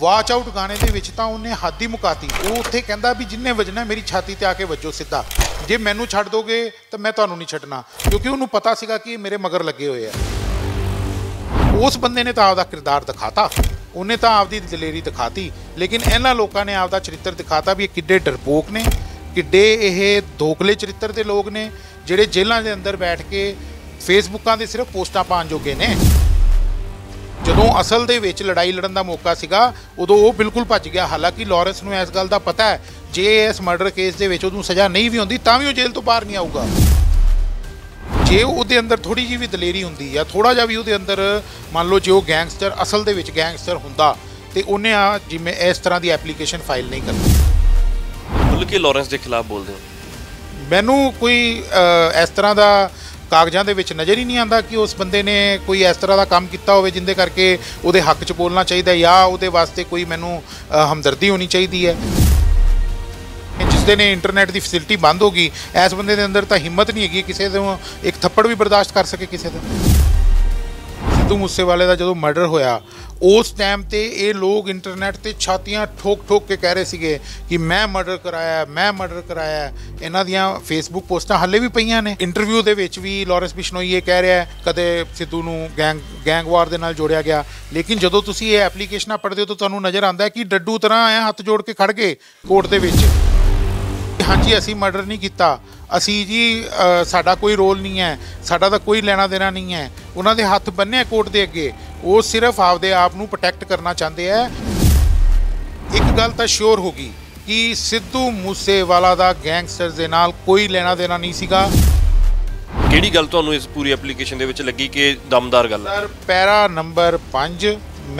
watch out ਗਾਣੇ ਦੇ ਵਿੱਚ ਤਾਂ ਉਹਨੇ ਹੱਦ ਹੀ ਮੁਕਾਤੀ ਉਹ ਉੱਥੇ ਕਹਿੰਦਾ ਵੀ ਜਿੰਨੇ ਵਜਣਾ ਮੇਰੀ ਛਾਤੀ ਤੇ ਆ ਕੇ ਵੱਜੋ ਸਿੱਧਾ ਜੇ ਮੈਨੂੰ ਛੱਡ ਦੋਗੇ ਤਾਂ ਮੈਂ ਤੁਹਾਨੂੰ ਨਹੀਂ ਛੱਡਣਾ ਕਿਉਂਕਿ ਉਹਨੂੰ ਪਤਾ ਸੀਗਾ ਕਿ ਇਹ ਮੇਰੇ ਮਗਰ ਲੱਗੇ ਹੋਏ ਆ ਉਸ ਬੰਦੇ ਨੇ ਤਾਂ ਆਪਦਾ ਕਿਰਦਾਰ ਦਿਖਾਤਾ ਉਹਨੇ ਤਾਂ ਆਪਦੀ ਦਲੇਰੀ ਦਿਖਾਤੀ ਲੇਕਿਨ ਇਹਨਾਂ ਲੋਕਾਂ ਨੇ ਆਪਦਾ ਚਰਿੱਤਰ ਦਿਖਾਤਾ ਵੀ ਇਹ ਕਿੱਡੇ ਡਰਪੋਕ ਨੇ ਕਿੱਡੇ ਇਹ ਧੋਖਲੇ ਚਰਿੱਤਰ ਦੇ ਲੋਕ ਨੇ ਜਿਹੜੇ ਜੇਲ੍ਹਾਂ ਦੇ ਅੰਦਰ ਬੈਠ ਕੇ ਫੇਸਬੁੱਕਾਂ ਦੇ ਸਿਰਫ ਪੋਸਟਾਂ ਪਾਉਣ ਜੋਗੇ ਨੇ ਜਦੋਂ ਅਸਲ ਦੇ ਵਿੱਚ ਲੜਾਈ ਲੜਨ ਦਾ ਮੌਕਾ ਸੀਗਾ ਉਦੋਂ ਉਹ ਬਿਲਕੁਲ ਭੱਜ ਗਿਆ ਹਾਲਾਂਕਿ ਲਾਰੈਂਸ ਨੂੰ ਇਸ ਗੱਲ ਦਾ ਪਤਾ ਹੈ ਜੇ ਇਸ ਮਰਡਰ ਕੇਸ ਦੇ ਵਿੱਚ ਉਹਨੂੰ ਸਜ਼ਾ ਨਹੀਂ ਵੀ ਹੁੰਦੀ ਤਾਂ ਵੀ ਉਹ ਜੇਲ੍ਹ ਤੋਂ ਬਾਹਰ ਨਹੀਂ ਆਊਗਾ ਜੇ ਉਹਦੇ ਅੰਦਰ ਥੋੜੀ ਜਿਹੀ ਵੀ ਦਲੇਰੀ ਹੁੰਦੀ ਆ ਥੋੜਾ ਜਿਹਾ ਵੀ ਉਹਦੇ ਅੰਦਰ ਮੰਨ ਲਓ ਜੇ ਉਹ ਗੈਂਗਸਟਰ ਅਸਲ ਦੇ ਵਿੱਚ ਗੈਂਗਸਟਰ ਹੁੰਦਾ ਤੇ ਉਹਨੇ ਆ ਜਿਵੇਂ ਇਸ ਤਰ੍ਹਾਂ ਦੀ ਐਪਲੀਕੇਸ਼ਨ ਫਾਈਲ ਨਹੀਂ ਕਰਨੀ ਮਤਲਬ ਕਿ ਲਾਰੈਂਸ ਦੇ ਖਿਲਾਫ ਬੋਲਦੇ ਹੋ ਮੈਨੂੰ ਕੋਈ ਇਸ ਤਰ੍ਹਾਂ ਦਾ ਕਾਗਜ਼ਾਂ ਦੇ ਵਿੱਚ ਨਜ਼ਰ ਹੀ ਨਹੀਂ ਆਉਂਦਾ ਕਿ ਉਸ ਬੰਦੇ ਨੇ ਕੋਈ ਇਸ ਤਰ੍ਹਾਂ ਦਾ ਕੰਮ ਕੀਤਾ ਹੋਵੇ ਜਿੰਦੇ ਕਰਕੇ ਉਹਦੇ ਹੱਕ 'ਚ ਬੋਲਣਾ ਚਾਹੀਦਾ ਜਾਂ ਉਹਦੇ ਵਾਸਤੇ ਕੋਈ ਮੈਨੂੰ ਹਮਦਰਦੀ ਹੋਣੀ ਚਾਹੀਦੀ ਹੈ ਜਿਸਦੇ ਨੇ ਇੰਟਰਨੈਟ ਦੀ ਫੈਸਿਲਿਟੀ ਬੰਦ ਹੋ ਗਈ ਇਸ ਬੰਦੇ ਦੇ ਅੰਦਰ ਤਾਂ ਹਿੰਮਤ ਨਹੀਂ ਹੈਗੀ ਕਿਸੇ ਨੂੰ ਇੱਕ ਥੱਪੜ ਵੀ ਬਰਦਾਸ਼ਤ ਕਰ ਸਕੇ ਕਿਸੇ ਦਾ ਸਿੱਧੂ ਮੂਸੇਵਾਲੇ ਦਾ ਜਦੋਂ ਮਰਡਰ ਹੋਇਆ ਉਸ ਟਾਈਮ ਤੇ ਇਹ ਲੋਕ ਇੰਟਰਨੈਟ ਤੇ ਛਾਤੀਆਂ ਠੋਕ ਠੋਕ ਕੇ ਕਹਿ ਰਹੇ ਸੀਗੇ ਕਿ ਮੈਂ ਮਰਡਰ ਕਰਾਇਆ ਮੈਂ ਮਰਡਰ ਕਰਾਇਆ ਇਹਨਾਂ ਦੀਆਂ ਫੇਸਬੁੱਕ ਪੋਸਟਾਂ ਹੱਲੇ ਵੀ ਪਈਆਂ ਨੇ ਇੰਟਰਵਿਊ ਦੇ ਵਿੱਚ ਵੀ ਲਾਰੈਂਸ ਬਿਸ਼ਨੋਈ ਇਹ ਕਹਿ ਰਿਹਾ ਕਦੇ ਸਿੱਧੂ ਨੂੰ ਗੈਂਗ ਗੈਂਗਵਾਰ ਦੇ ਨਾਲ ਜੋੜਿਆ ਗਿਆ ਲੇਕਿਨ ਜਦੋਂ ਤੁਸੀਂ ਇਹ ਐਪਲੀਕੇਸ਼ਨਾਂ ਪੜ੍ਹਦੇ ਹੋ ਤਾਂ ਤੁਹਾਨੂੰ ਨਜ਼ਰ ਆਉਂਦਾ ਹੈ ਕਿ ਡੱਡੂ ਤਰ੍ਹਾਂ ਆਇਆ ਹੱਥ ਜੋੜ ਕੇ ਖੜ ਗਏ ਕੋਰਟ ਦੇ ਵਿੱਚ ਹਾਂਜੀ ਅਸੀਂ ਮਰਡਰ ਨਹੀਂ ਕੀਤਾ ਅਸੀਂ ਜੀ ਸਾਡਾ ਕੋਈ ਰੋਲ ਨਹੀਂ ਹੈ ਸਾਡਾ ਤਾਂ ਕੋਈ ਲੈਣਾ ਦੇਣਾ ਨਹੀਂ ਹੈ ਉਹਨਾਂ ਦੇ ਹੱਥ ਬੰਨੇ ਕੋਰਟ ਦੇ ਅੱਗੇ ਉਹ ਸਿਰਫ ਆਪਦੇ ਆਪ ਨੂੰ ਪ੍ਰੋਟੈਕਟ ਕਰਨਾ ਚਾਹੁੰਦੇ ਆ ਇੱਕ ਗੱਲ ਤਾਂ ਸ਼ੋਰ ਹੋ ਗਈ ਕਿ ਸਿੱਧੂ ਮੂਸੇਵਾਲਾ ਦਾ ਗੈਂਗਸਟਰ ਦੇ ਨਾਲ ਕੋਈ ਲੈਣਾ ਦੇਣਾ ਨਹੀਂ ਸੀਗਾ ਕਿਹੜੀ ਗੱਲ ਤੁਹਾਨੂੰ ਇਸ ਪੂਰੀ ਐਪਲੀਕੇਸ਼ਨ ਦੇ ਵਿੱਚ ਲੱਗੀ ਕਿ ਦਮਦਾਰ ਗੱਲ ਹੈ ਸਰ ਪੈਰਾ ਨੰਬਰ 5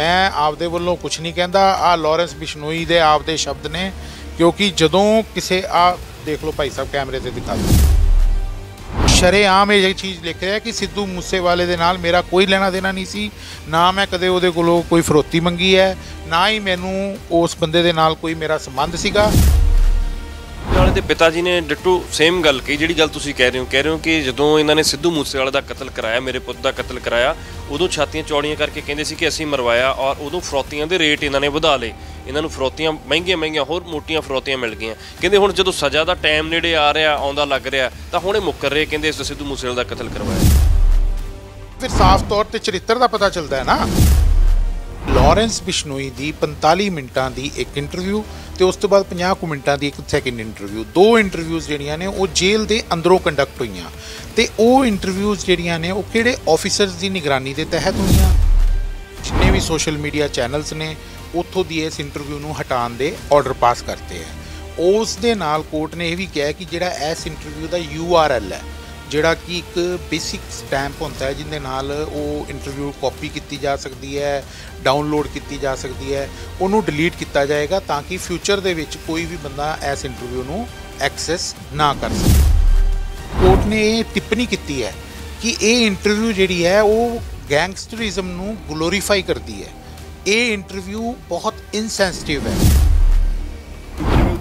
ਮੈਂ ਆਪਦੇ ਵੱਲੋਂ ਕੁਝ ਨਹੀਂ ਕਹਿੰਦਾ ਆ ਲਾਰੈਂਸ ਬਿਸ਼ਨੋਈ ਦੇ ਆਪਦੇ ਸ਼ਬਦ ਨੇ ਕਿਉਂਕਿ ਜਦੋਂ ਕਿਸੇ ਆ ਦੇਖ ਲਓ ਭਾਈ ਸਾਹਿਬ ਕੈਮਰੇ ਤੇ ਦਿਖਾ ਦਿਓ ਸ਼ਰੇਆਮ ਇਹ ਚੀਜ਼ ਲਿਖ ਰਿਹਾ ਕਿ ਸਿੱਧੂ ਮੂਸੇਵਾਲੇ ਦੇ ਨਾਲ ਮੇਰਾ ਕੋਈ ਲੈਣਾ ਦੇਣਾ ਨਹੀਂ ਸੀ ਨਾ ਮੈਂ ਕਦੇ ਉਹਦੇ ਕੋਲੋਂ ਕੋਈ ਫਰੋਤੀ ਮੰਗੀ ਹੈ ਨਾ ਹੀ ਮੈਨੂੰ ਉਸ ਬੰਦੇ ਦੇ ਨਾਲ ਕੋਈ ਮੇਰਾ ਸੰਬੰਧ ਸੀਗਾ ਇਹਨਾਂ ਦੇ ਪਿਤਾ ਜੀ ਨੇ ਡਿੱਟੂ ਸੇਮ ਗੱਲ ਕਹੀ ਜਿਹੜੀ ਗੱਲ ਤੁਸੀਂ ਕਹਿ ਰਹੇ ਹੋ ਕਹਿ ਰਹੇ ਹੋ ਕਿ ਜਦੋਂ ਇਹਨਾਂ ਨੇ ਸਿੱਧੂ ਮੂਸੇਵਾਲੇ ਦਾ ਕਤਲ ਕਰਾਇਆ ਮੇਰੇ ਪੁੱਤ ਦਾ ਕਤਲ ਕਰਾਇਆ ਉਦੋਂ ਛਾਤੀਆਂ ਚੌੜੀਆਂ ਕਰਕੇ ਕਹਿੰਦੇ ਸੀ ਕਿ ਅਸੀਂ ਮਰਵਾਇਆ ਔਰ ਉਦੋਂ ਫਰੋਤੀਆਂ ਦੇ ਰੇਟ ਇਹਨਾਂ ਨੇ ਵਧਾ ਲਏ ਇਹਨਾਂ ਨੂੰ ਫਰੋਤੀਆਂ ਮਹਿੰਗੀਆਂ ਮਹਿੰਗੀਆਂ ਹੋਰ ਮੋਟੀਆਂ ਫਰੋਤੀਆਂ ਮਿਲ ਗਈਆਂ ਕਹਿੰਦੇ ਹੁਣ ਜਦੋਂ ਸਜ਼ਾ ਦਾ ਟਾਈਮ ਨੇੜੇ ਆ ਰਿਹਾ ਆਉਂਦਾ ਲੱਗ ਰਿਹਾ ਤਾਂ ਹੁਣੇ ਮੁੱਕਰ ਰਹੇ ਕਹਿੰਦੇ ਇਸ ਸਿੱਧੂ ਮੂਸੇਵਾਲੇ ਦਾ ਕਤਲ ਕਰਵਾਇਆ ਫਿਰ ਸਾਫ਼ ਤੌਰ ਤੇ ਚਰਿੱਤਰ ਦਾ ਪਤਾ ਚੱਲਦਾ ਹੈ ਨਾ ਲਾਰੈਂਸ ਬਿਸ਼ਨੋਈ ਦੀ 45 ਮਿੰਟਾਂ ਦੀ ਇੱਕ ਇੰਟਰਵਿਊ ਤੇ ਉਸ ਤੋਂ ਬਾਅਦ 50 ਕੁ ਮਿੰਟਾਂ ਦੀ ਇੱਕ ਸੈਕਿੰਡ ਇੰਟਰਵਿਊ ਦੋ ਇੰਟਰਵਿਊਜ਼ ਜਿਹੜੀਆਂ ਨੇ ਉਹ ਜੇਲ੍ਹ ਦੇ ਅੰਦਰੋਂ ਕੰਡਕਟ ਹੋਈਆਂ ਤੇ ਉਹ ਇੰਟਰਵਿਊਜ਼ ਜਿਹੜੀਆਂ ਨੇ ਉਹ ਕਿਹੜੇ ਆਫੀਸਰਸ ਦੀ ਨਿਗਰਾਨੀ ਦੇ ਤਹਿਤ ਹੋਈਆਂ ਜਿੰਨੇ ਵੀ ਸੋਸ਼ਲ ਮੀਡੀਆ ਚੈਨਲਸ ਨੇ ਉੱਥੋਂ ਦੀ ਇਸ ਇੰਟਰਵਿਊ ਨੂੰ ਹਟਾਉਣ ਦੇ ਆਰਡਰ ਪਾਸ ਕਰਤੇ ਆ ਉਸ ਦੇ ਨਾਲ ਕੋਰਟ ਨੇ ਇਹ ਵੀ ਕਿਹਾ ਕਿ ਜਿਹੜਾ ਇਸ ਇੰਟਰਵਿਊ ਦਾ ਯੂਆਰਐਲ ਹੈ ਜਿਹੜਾ ਕਿ ਇੱਕ ਬੇਸਿਕ ਸਟੈਂਪ ਹੁੰਦਾ ਹੈ ਜਿੰਦੇ ਨਾਲ ਉਹ ਇੰਟਰਵਿਊ ਕਾਪੀ ਕੀਤੀ ਜਾ ਸਕਦੀ ਹੈ ਡਾਊਨਲੋਡ ਕੀਤੀ ਜਾ ਸਕਦੀ ਹੈ ਉਹਨੂੰ ਡਿਲੀਟ ਕੀਤਾ ਜਾਏਗਾ ਤਾਂ ਕਿ ਫਿਊਚਰ ਦੇ ਵਿੱਚ ਕੋਈ ਵੀ ਬੰਦਾ ਇਸ ਇੰਟਰਵਿਊ ਨੂੰ ਐਕਸੈਸ ਨਾ ਕਰ ਸਕੇ ਕੋਰਟ ਨੇ ਇਹ ਟਿੱਪਣੀ ਕੀਤੀ ਹੈ ਕਿ ਇਹ ਇੰਟਰਵਿਊ ਜਿਹੜੀ ਹੈ ਉਹ ਗੈਂਗਸਟਰੀਜ਼ਮ ਨੂੰ ਗਲੋਰੀਫਾਈ ਕਰਦੀ ਹੈ ਇਹ ਇੰਟਰਵਿਊ ਬਹੁਤ ਇਨਸੈਂਸਿਟਿਵ ਹੈ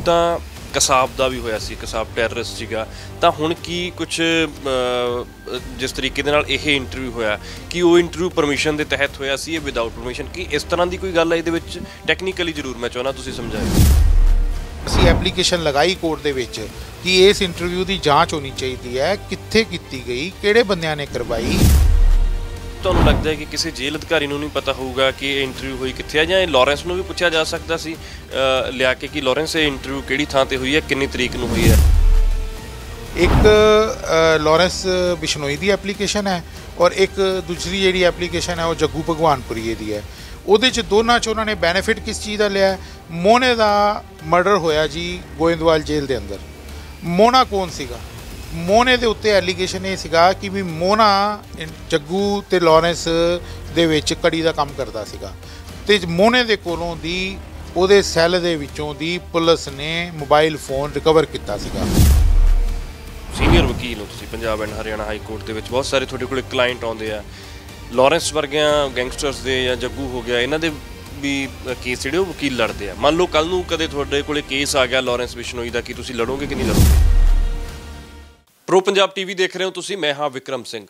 ਤਾਂ ਕਸਾਬ ਦਾ ਵੀ ਹੋਇਆ ਸੀ ਕਸਾਬ ਟੈਰਰਿਸਟ ਸੀਗਾ ਤਾਂ ਹੁਣ ਕੀ ਕੁਝ ਜਿਸ ਤਰੀਕੇ ਦੇ ਨਾਲ ਇਹ ਇੰਟਰਵਿਊ ਹੋਇਆ ਕਿ ਉਹ ਇੰਟਰਵਿਊ ਪਰਮਿਸ਼ਨ ਦੇ ਤਹਿਤ ਹੋਇਆ ਸੀ ਇਹ ਵਿਦਆਊਟ ਪਰਮਿਸ਼ਨ ਕੀ ਇਸ ਤਰ੍ਹਾਂ ਦੀ ਕੋਈ ਗੱਲ ਹੈ ਇਹਦੇ ਵਿੱਚ ਟੈਕਨੀਕਲੀ ਜ਼ਰੂਰ ਮੈਂ ਚਾਹਣਾ ਤੁਸੀਂ ਸਮਝਾਓ ਅਸੀਂ ਐਪਲੀਕੇਸ਼ਨ ਲਗਾਈ ਕੋਰਟ ਦੇ ਵਿੱਚ ਕਿ ਇਸ ਇੰਟਰਵਿਊ ਦੀ ਜਾਂਚ ਹੋਣੀ ਚਾਹੀਦੀ ਹੈ ਕਿੱਥੇ ਕੀਤੀ ਗਈ ਕਿਹੜੇ ਬੰਦਿਆਂ ਨੇ ਕਰਵਾਈ ਤੁਹਾਨੂੰ ਲੱਗਦਾ ਹੈ ਕਿ ਕਿਸੇ ਜੇਲ੍ਹ ਅਧਿਕਾਰੀ ਨੂੰ ਨਹੀਂ ਪਤਾ ਹੋਊਗਾ ਕਿ ਇਹ ਇੰਟਰਵਿਊ ਹੋਈ ਕਿੱਥੇ ਆ ਜਾਂ ਇਹ ਲਾਰੈਂਸ ਨੂੰ ਵੀ ਪੁੱਛਿਆ ਜਾ ਸਕਦਾ ਸੀ ਲਿਆ ਕੇ ਕਿ ਲਾਰੈਂਸ ਇਹ ਇੰਟਰਵਿਊ ਕਿਹੜੀ ਥਾਂ ਤੇ ਹੋਈ ਹੈ ਕਿੰਨੀ ਤਰੀਕ ਨੂੰ ਹੋਈ ਹੈ ਇੱਕ ਲਾਰੈਂਸ ਬਿਸ਼ਨੋਈ ਦੀ ਐਪਲੀਕੇਸ਼ਨ ਹੈ ਔਰ ਇੱਕ ਦੂਜੀ ਜਿਹੜੀ ਐਪਲੀਕੇਸ਼ਨ ਹੈ ਉਹ ਜੱਗੂ ਭਗਵਾਨਪੁਰੀਏ ਦੀ ਹੈ ਉਹਦੇ ਚ ਦੋਨਾਂ ਚ ਉਹਨਾਂ ਨੇ ਬੈਨੀਫਿਟ ਕਿਸ ਚੀਜ਼ ਦਾ ਲਿਆ ਮੋਨੇ ਦਾ ਮਰਡਰ ਹੋਇਆ ਜੀ ਗੋਇੰਦਵਾਲ ਜੇਲ੍ਹ ਦੇ ਅੰਦਰ ਮੋਨਾ ਕੌਣ ਸੀਗਾ ਮੋਨੇ ਦੇ ਉੱਤੇ ਐਲੀਗੇਸ਼ਨ ਇਹ ਸੀਗਾ ਕਿ ਵੀ ਮੋਨਾ ਜੱਗੂ ਤੇ ਲਾਰੈਂਸ ਦੇ ਵਿੱਚ ਕੜੀ ਦਾ ਕੰਮ ਕਰਦਾ ਸੀਗਾ ਤੇ ਮੋਨੇ ਦੇ ਕੋਲੋਂ ਦੀ ਉਹਦੇ ਸੈੱਲ ਦੇ ਵਿੱਚੋਂ ਦੀ ਪੁਲਿਸ ਨੇ ਮੋਬਾਈਲ ਫੋਨ ਰਿਕਵਰ ਕੀਤਾ ਸੀਗਾ ਸੀਨੀਅਰ ਵਕੀਲ ਹੋ ਤੁਸੀਂ Punjab and Haryana high court ਦੇ ਵਿੱਚ ਬਹੁਤ ਸਾਰੇ ਤੁਹਾਡੇ ਕੋਲ ਕਲਾਇੰਟ ਆਉਂਦੇ ਆ ਲਾਰੈਂਸ ਵਰਗਿਆਂ ਗੈਂਗਸਟਰਸ ਦੇ ਜਾਂ ਜੱਗੂ ਹੋ ਗਿਆ ਇਹਨਾਂ ਦੇ ਵੀ ਕੇਸ ਜਿਹੜੇ ਉਹ ਵਕੀਲ ਲੜਦੇ ਆ ਮੰਨ ਲਓ ਕੱਲ ਨੂੰ ਕਦੇ ਤੁਹਾਡੇ ਕੋਲੇ ਕੇਸ ਆ ਗਿਆ ਲਾਰੈਂਸ ਬਿਸ਼ਨੋਈ ਦਾ ਕੀ ਤੁਸੀਂ ਲੜੋਗੇ ਕਿ ਨਹੀਂ ਲੜੋਗੇ ਪ੍ਰੋ ਪੰਜਾਬ ਟੀਵੀ ਦੇਖ ਰਹੇ ਹੋ ਤੁਸੀਂ ਮੈਂ ਹਾਂ ਵਿਕਰਮ ਸਿੰਘ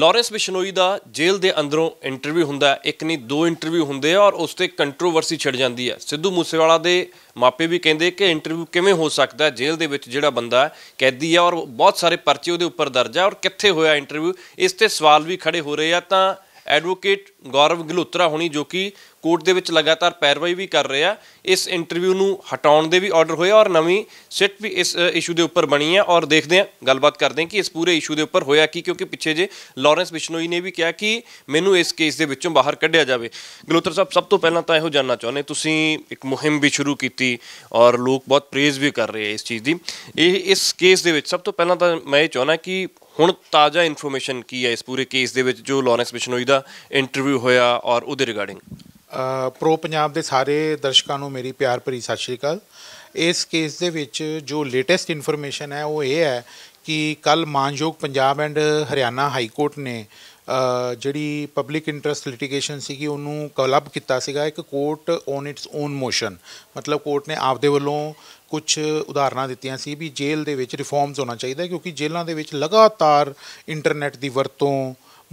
ਲਾਰੈਂਸ ਬਿਸ਼ਨੋਈ ਦਾ ਜੇਲ੍ਹ ਦੇ ਅੰਦਰੋਂ ਇੰਟਰਵਿਊ ਹੁੰਦਾ ਇੱਕ ਨਹੀਂ ਦੋ ਇੰਟਰਵਿਊ ਹੁੰਦੇ ਆ ਔਰ ਉਸ ਤੇ ਕੰਟਰੋਵਰਸੀ ਛਿੜ ਜਾਂਦੀ ਹੈ ਸਿੱਧੂ ਮੂਸੇਵਾਲਾ ਦੇ ਮਾਪੇ ਵੀ ਕਹਿੰਦੇ ਕਿ ਇੰਟਰਵਿਊ ਕਿਵੇਂ ਹੋ ਸਕਦਾ ਹੈ ਜੇਲ੍ਹ ਦੇ ਵਿੱਚ ਜਿਹੜਾ ਬੰਦਾ ਕੈਦੀ ਆ ਔਰ ਬਹੁਤ ਸਾਰੇ ਪਰਚੇ ਉਹਦੇ ਉੱਪਰ ਦਰਜ ਆ ਔਰ ਕਿੱਥੇ ਹੋਇਆ ਇੰਟਰਵਿਊ ਇਸ ਤੇ ਸਵਾਲ ਵੀ ਖੜੇ ਹੋ ਰਹੇ ਆ ਤਾਂ ਐਡਵੋਕੇਟ ਗੌਰਵ ਗਲੋਤਰਾ ਹੋਣੀ ਜੋ ਕਿ ਕੋਰਟ ਦੇ ਵਿੱਚ ਲਗਾਤਾਰ ਪੈਰਵਾਈ ਵੀ ਕਰ ਰਿਹਾ ਇਸ ਇੰਟਰਵਿਊ ਨੂੰ ਹਟਾਉਣ ਦੇ ਵੀ ਆਰਡਰ ਹੋਇਆ ਔਰ ਨਵੀਂ ਸਿੱਟ ਵੀ ਇਸ ਇਸ਼ੂ ਦੇ ਉੱਪਰ ਬਣੀ ਹੈ ਔਰ ਦੇਖਦੇ ਹਾਂ ਗੱਲਬਾਤ ਕਰਦੇ ਹਾਂ ਕਿ ਇਸ ਪੂਰੇ ਇਸ਼ੂ ਦੇ ਉੱਪਰ ਹੋਇਆ ਕੀ ਕਿਉਂਕਿ ਪਿੱਛੇ ਜੇ ਲਾਰੈਂਸ ਬਿਸ਼ਨੋਈ ਨੇ ਵੀ ਕਿਹਾ ਕਿ ਮੈਨੂੰ ਇਸ ਕੇਸ ਦੇ ਵਿੱਚੋਂ ਬਾਹਰ ਕੱਢਿਆ ਜਾਵੇ ਗਲੋਤਰ ਸਾਹਿਬ ਸਭ ਤੋਂ ਪਹਿਲਾਂ ਤਾਂ ਇਹੋ ਜਾਨਣਾ ਚਾਹੁੰਦੇ ਤੁਸੀਂ ਇੱਕ ਮੁਹਿੰਮ ਵੀ ਸ਼ੁਰੂ ਕੀਤੀ ਔਰ ਲੋਕ ਬਹੁਤ ਪ੍ਰੇਜ਼ ਵੀ ਕਰ ਰਹੇ ਆ ਇਸ ਚੀਜ਼ ਦੀ ਇਹ ਇਸ ਕੇਸ ਦੇ ਵਿੱਚ ਸਭ ਤੋਂ ਪਹਿਲਾਂ ਤਾਂ ਮੈਂ ਇਹ ਚਾਹਣਾ ਕਿ ਹੁਣ ਤਾਜ਼ਾ ਇਨਫੋਰਮੇਸ਼ਨ ਕੀ ਹੈ ਇਸ ਪੂਰੇ ਕੇਸ ਦੇ ਵਿੱਚ ਜੋ ਲਾਰੈਂਸ ਬਿਸ਼ਨੋਈ ਦਾ ਇੰਟਰਵਿਊ ਹੋਇਆ ਔਰ ਉਹਦੇ ਰਿਗਾਰਡਿੰਗ ਪ੍ਰੋ ਪੰਜਾਬ ਦੇ ਸਾਰੇ ਦਰਸ਼ਕਾਂ ਨੂੰ ਮੇਰੀ ਪਿਆਰ ਭਰੀ ਸਤਿ ਸ਼੍ਰੀ ਅਕਾਲ ਇਸ ਕੇਸ ਦੇ ਵਿੱਚ ਜੋ ਲੇਟੈਸਟ ਇਨਫੋਰਮੇਸ਼ਨ ਹੈ ਉਹ ਇਹ ਹੈ ਕਿ ਕੱਲ ਮਾਨਯੋਗ Punjab and Haryana high court ਨੇ ਜਿਹੜੀ ਪਬਲਿਕ ਇੰਟਰਸਟ ਲਿਟੀਗੇਸ਼ਨ ਸੀਗੀ ਉਹਨੂੰ ਕਲਬ ਕੀਤਾ ਸੀਗਾ ਇੱਕ court on its own motion ਮਤਲਬ ਕੋਰਟ ਨੇ ਆਪਦੇ ਵੱਲੋਂ ਕੁਝ ਉਦਾਹਰਨਾਂ ਦਿੱਤੀਆਂ ਸੀ ਵੀ ਜੇਲ੍ਹ ਦੇ ਵਿੱਚ ਰਿਫਾਰਮਸ ਹੋਣਾ ਚਾਹੀਦਾ ਕਿਉਂਕਿ ਜੇਲ੍ਹਾਂ ਦੇ ਵਿੱਚ ਲਗਾਤਾਰ ਇੰਟਰਨੈਟ ਦੀ ਵਰਤੋਂ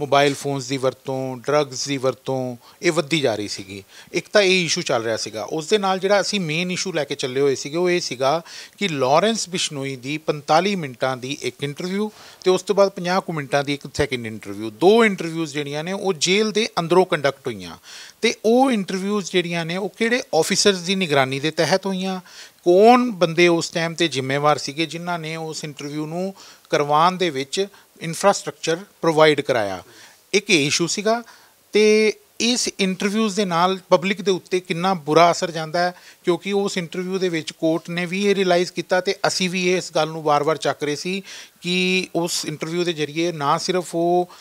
ਮੋਬਾਈਲ ਫੋਨਸ ਦੀ ਵਰਤੋਂ ਡਰੱਗਸ ਦੀ ਵਰਤੋਂ ਇਹ ਵੱਧਦੀ ਜਾ ਰਹੀ ਸੀਗੀ ਇੱਕ ਤਾਂ ਇਹ ਇਸ਼ੂ ਚੱਲ ਰਿਹਾ ਸੀਗਾ ਉਸ ਦੇ ਨਾਲ ਜਿਹੜਾ ਅਸੀਂ ਮੇਨ ਇਸ਼ੂ ਲੈ ਕੇ ਚੱਲੇ ਹੋਏ ਸੀਗੇ ਉਹ ਇਹ ਸੀਗਾ ਕਿ ਲਾਰੈਂਸ ਬਿਸ਼ਨੋਈ ਦੀ 45 ਮਿੰਟਾਂ ਦੀ ਇੱਕ ਇੰਟਰਵਿਊ ਤੇ ਉਸ ਤੋਂ ਬਾਅਦ 50 ਕੁ ਮਿੰਟਾਂ ਦੀ ਇੱਕ ਸੈਕਿੰਡ ਇੰਟਰਵਿਊ ਦੋ ਇੰਟਰਵਿਊਜ਼ ਜਿਹੜੀਆਂ ਨੇ ਉਹ ਜੇਲ੍ਹ ਦੇ ਅੰਦਰੋਂ ਕੰਡਕਟ ਹੋਈਆਂ ਤੇ ਉਹ ਇੰਟਰਵਿਊਜ਼ ਜਿਹੜੀਆਂ ਨੇ ਉਹ ਕਿਹੜੇ ਆਫੀਸਰਸ ਦੀ ਨਿਗਰਾਨੀ ਦੇ ਤਹਿਤ ਹੋਈਆਂ ਕੌਣ ਬੰਦੇ ਉਸ ਟਾਈਮ ਤੇ ਜ਼ਿੰਮੇਵਾਰ ਸੀਗੇ ਜਿਨ੍ਹਾਂ ਨੇ ਉਸ ਇੰਟਰਵਿਊ ਨੂੰ ਕਰਵਾਉਣ ਦੇ ਵਿੱਚ ਇਨਫਰਾਸਟ੍ਰਕਚਰ ਪ੍ਰੋਵਾਈਡ ਕਰਾਇਆ ਇੱਕ ਇਸ਼ੂ ਸੀਗਾ ਤੇ ਇਸ ਇੰਟਰਵਿਊਜ਼ ਦੇ ਨਾਲ ਪਬਲਿਕ ਦੇ ਉੱਤੇ ਕਿੰਨਾ ਬੁਰਾ ਅਸਰ ਜਾਂਦਾ ਹੈ ਕਿਉਂਕਿ ਉਸ ਇੰਟਰਵਿਊ ਦੇ ਵਿੱਚ ਕੋਰਟ ਨੇ ਵੀ ਇਹ ਰਿਅਲਾਈਜ਼ ਕੀਤਾ ਤੇ ਅਸੀਂ ਵੀ ਇਸ ਗੱਲ ਨੂੰ ਵਾਰ-ਵਾਰ ਚੱਕ ਰਹੇ ਸੀ ਕਿ ਉਸ ਇੰਟਰਵਿਊ ਦੇ ਜ਼ਰੀਏ ਨਾ ਸਿਰਫ ਉਹ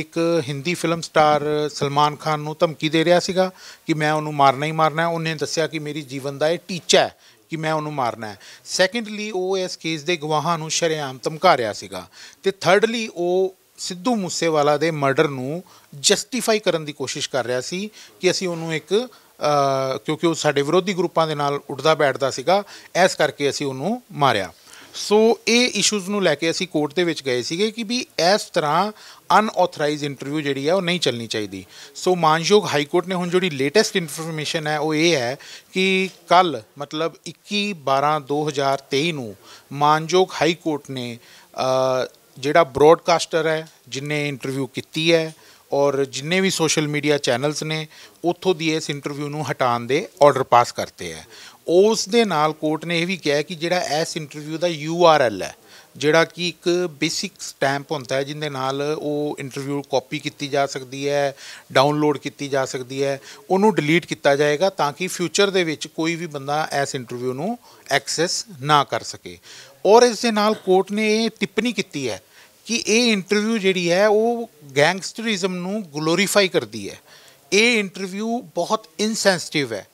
ਇੱਕ ਹਿੰਦੀ ਫਿਲਮ ਸਟਾਰ ਸਲਮਾਨ ਖਾਨ ਨੂੰ ਧਮਕੀ ਦੇ ਰਿਹਾ ਸੀਗਾ ਕਿ ਮੈਂ ਉਹਨੂੰ ਮਾਰਨਾ ਹੀ ਮਾਰਨਾ ਹੈ ਉਹਨੇ ਦੱਸਿਆ ਕਿ ਮੇਰੀ ਜੀਵਨ ਦਾ ਇਹ ਟੀਚਾ ਹੈ ਕਿ ਮੈਂ ਉਹਨੂੰ ਮਾਰਨਾ ਹੈ ਸੈਕੰਡਲੀ ਉਹ ਇਸ ਕੇਸ ਦੇ ਗਵਾਹਾਂ ਨੂੰ ਸ਼ਰੇਆਮ ਧਮਕਾ ਰਿਹਾ ਸੀਗਾ ਤੇ ਥਰਡਲੀ ਉਹ ਸਿੱਧੂ ਮੂਸੇਵਾਲਾ ਦੇ ਮਰਡਰ ਨੂੰ ਜਸਟੀਫਾਈ ਕਰਨ ਦੀ ਕੋਸ਼ਿਸ਼ ਕਰ ਰਿਹਾ ਸੀ ਕਿ ਅਸੀਂ ਉਹਨੂੰ ਇੱਕ ਕਿਉਂਕਿ ਉਹ ਸਾਡੇ ਵਿਰੋਧੀ ਗਰੁੱਪਾਂ ਦੇ ਨਾਲ ਉੱਡਦਾ ਬੈਠਦਾ ਸੀਗਾ ਇਸ ਕਰਕੇ ਅਸੀਂ ਉਹਨੂੰ ਮਾਰਿਆ ਸੋ ਇਹ ਇਸ਼ੂਜ਼ ਨੂੰ ਲੈ ਕੇ ਅਸੀਂ ਕੋਰਟ ਦੇ ਵਿੱਚ ਗਏ ਸੀਗੇ ਕਿ ਵੀ ਇਸ ਤਰ੍ਹਾਂ ਅਨਆਥੋਰਾਈਜ਼ ਇੰਟਰਵਿਊ ਜਿਹੜੀ ਹੈ ਉਹ ਨਹੀਂ ਚੱਲਣੀ ਚਾਹੀਦੀ ਸੋ ਮਾਨਯੋਗ ਹਾਈ ਕੋਰਟ ਨੇ ਹੁਣ ਜਿਹੜੀ ਲੇਟੈਸਟ ਇਨਫੋਰਮੇਸ਼ਨ ਹੈ ਉਹ ਇਹ ਹੈ ਕਿ ਕੱਲ ਮਤਲਬ 21 12 2023 ਨੂੰ ਮਾਨਯੋਗ ਹਾਈ ਕੋਰਟ ਨੇ ਜਿਹੜਾ ਬ੍ਰੌਡਕਾਸਟਰ ਹੈ ਜਿਨੇ ਇੰਟਰਵਿਊ ਕੀਤੀ ਹੈ ਔਰ ਜਿੰਨੇ ਵੀ ਸੋਸ਼ਲ ਮੀਡੀਆ ਚੈਨਲਸ ਨੇ ਉਥੋਂ ਦੀ ਇਸ ਇੰਟਰਵਿਊ ਨੂੰ ਹਟਾਉਣ ਦੇ ਆਰਡਰ ਪਾਸ ਕਰਤੇ ਹੈ ਉਸ ਦੇ ਨਾਲ ਕੋਰਟ ਨੇ ਇਹ ਵੀ ਕਿਹਾ ਕਿ ਜਿਹੜਾ ਇਸ ਇੰਟਰਵਿਊ ਦਾ ਯੂ ਆਰ ਐਲ ਹੈ ਜਿਹੜਾ ਕਿ ਇੱਕ ਬੇਸਿਕ ਸਟੈਂਪ ਹੁੰਦਾ ਹੈ ਜਿੰਦੇ ਨਾਲ ਉਹ ਇੰਟਰਵਿਊ ਕਾਪੀ ਕੀਤੀ ਜਾ ਸਕਦੀ ਹੈ ਡਾਊਨਲੋਡ ਕੀਤੀ ਜਾ ਸਕਦੀ ਹੈ ਉਹਨੂੰ ਡਿਲੀਟ ਕੀਤਾ ਜਾਏਗਾ ਤਾਂ ਕਿ ਫਿਊਚਰ ਦੇ ਵਿੱਚ ਕੋਈ ਵੀ ਬੰਦਾ ਇਸ ਇੰਟਰਵਿਊ ਨੂੰ ਐਕਸੈਸ ਨਾ ਕਰ ਸਕੇ ਔਰ ਇਸ ਦੇ ਨਾਲ ਕੋਰਟ ਨੇ ਇਹ ਟਿੱਪਣੀ ਕੀਤੀ ਹੈ ਕਿ ਇਹ ਇੰਟਰਵਿਊ ਜਿਹੜੀ ਹੈ ਉਹ ਗੈਂਗਸਟਰਿਜ਼ਮ ਨੂੰ ਗਲੋਰੀਫਾਈ ਕਰਦੀ ਹੈ ਇਹ ਇੰਟਰਵਿਊ ਬਹੁਤ ਇਨਸੈਂਸਿਟਿਵ ਹੈ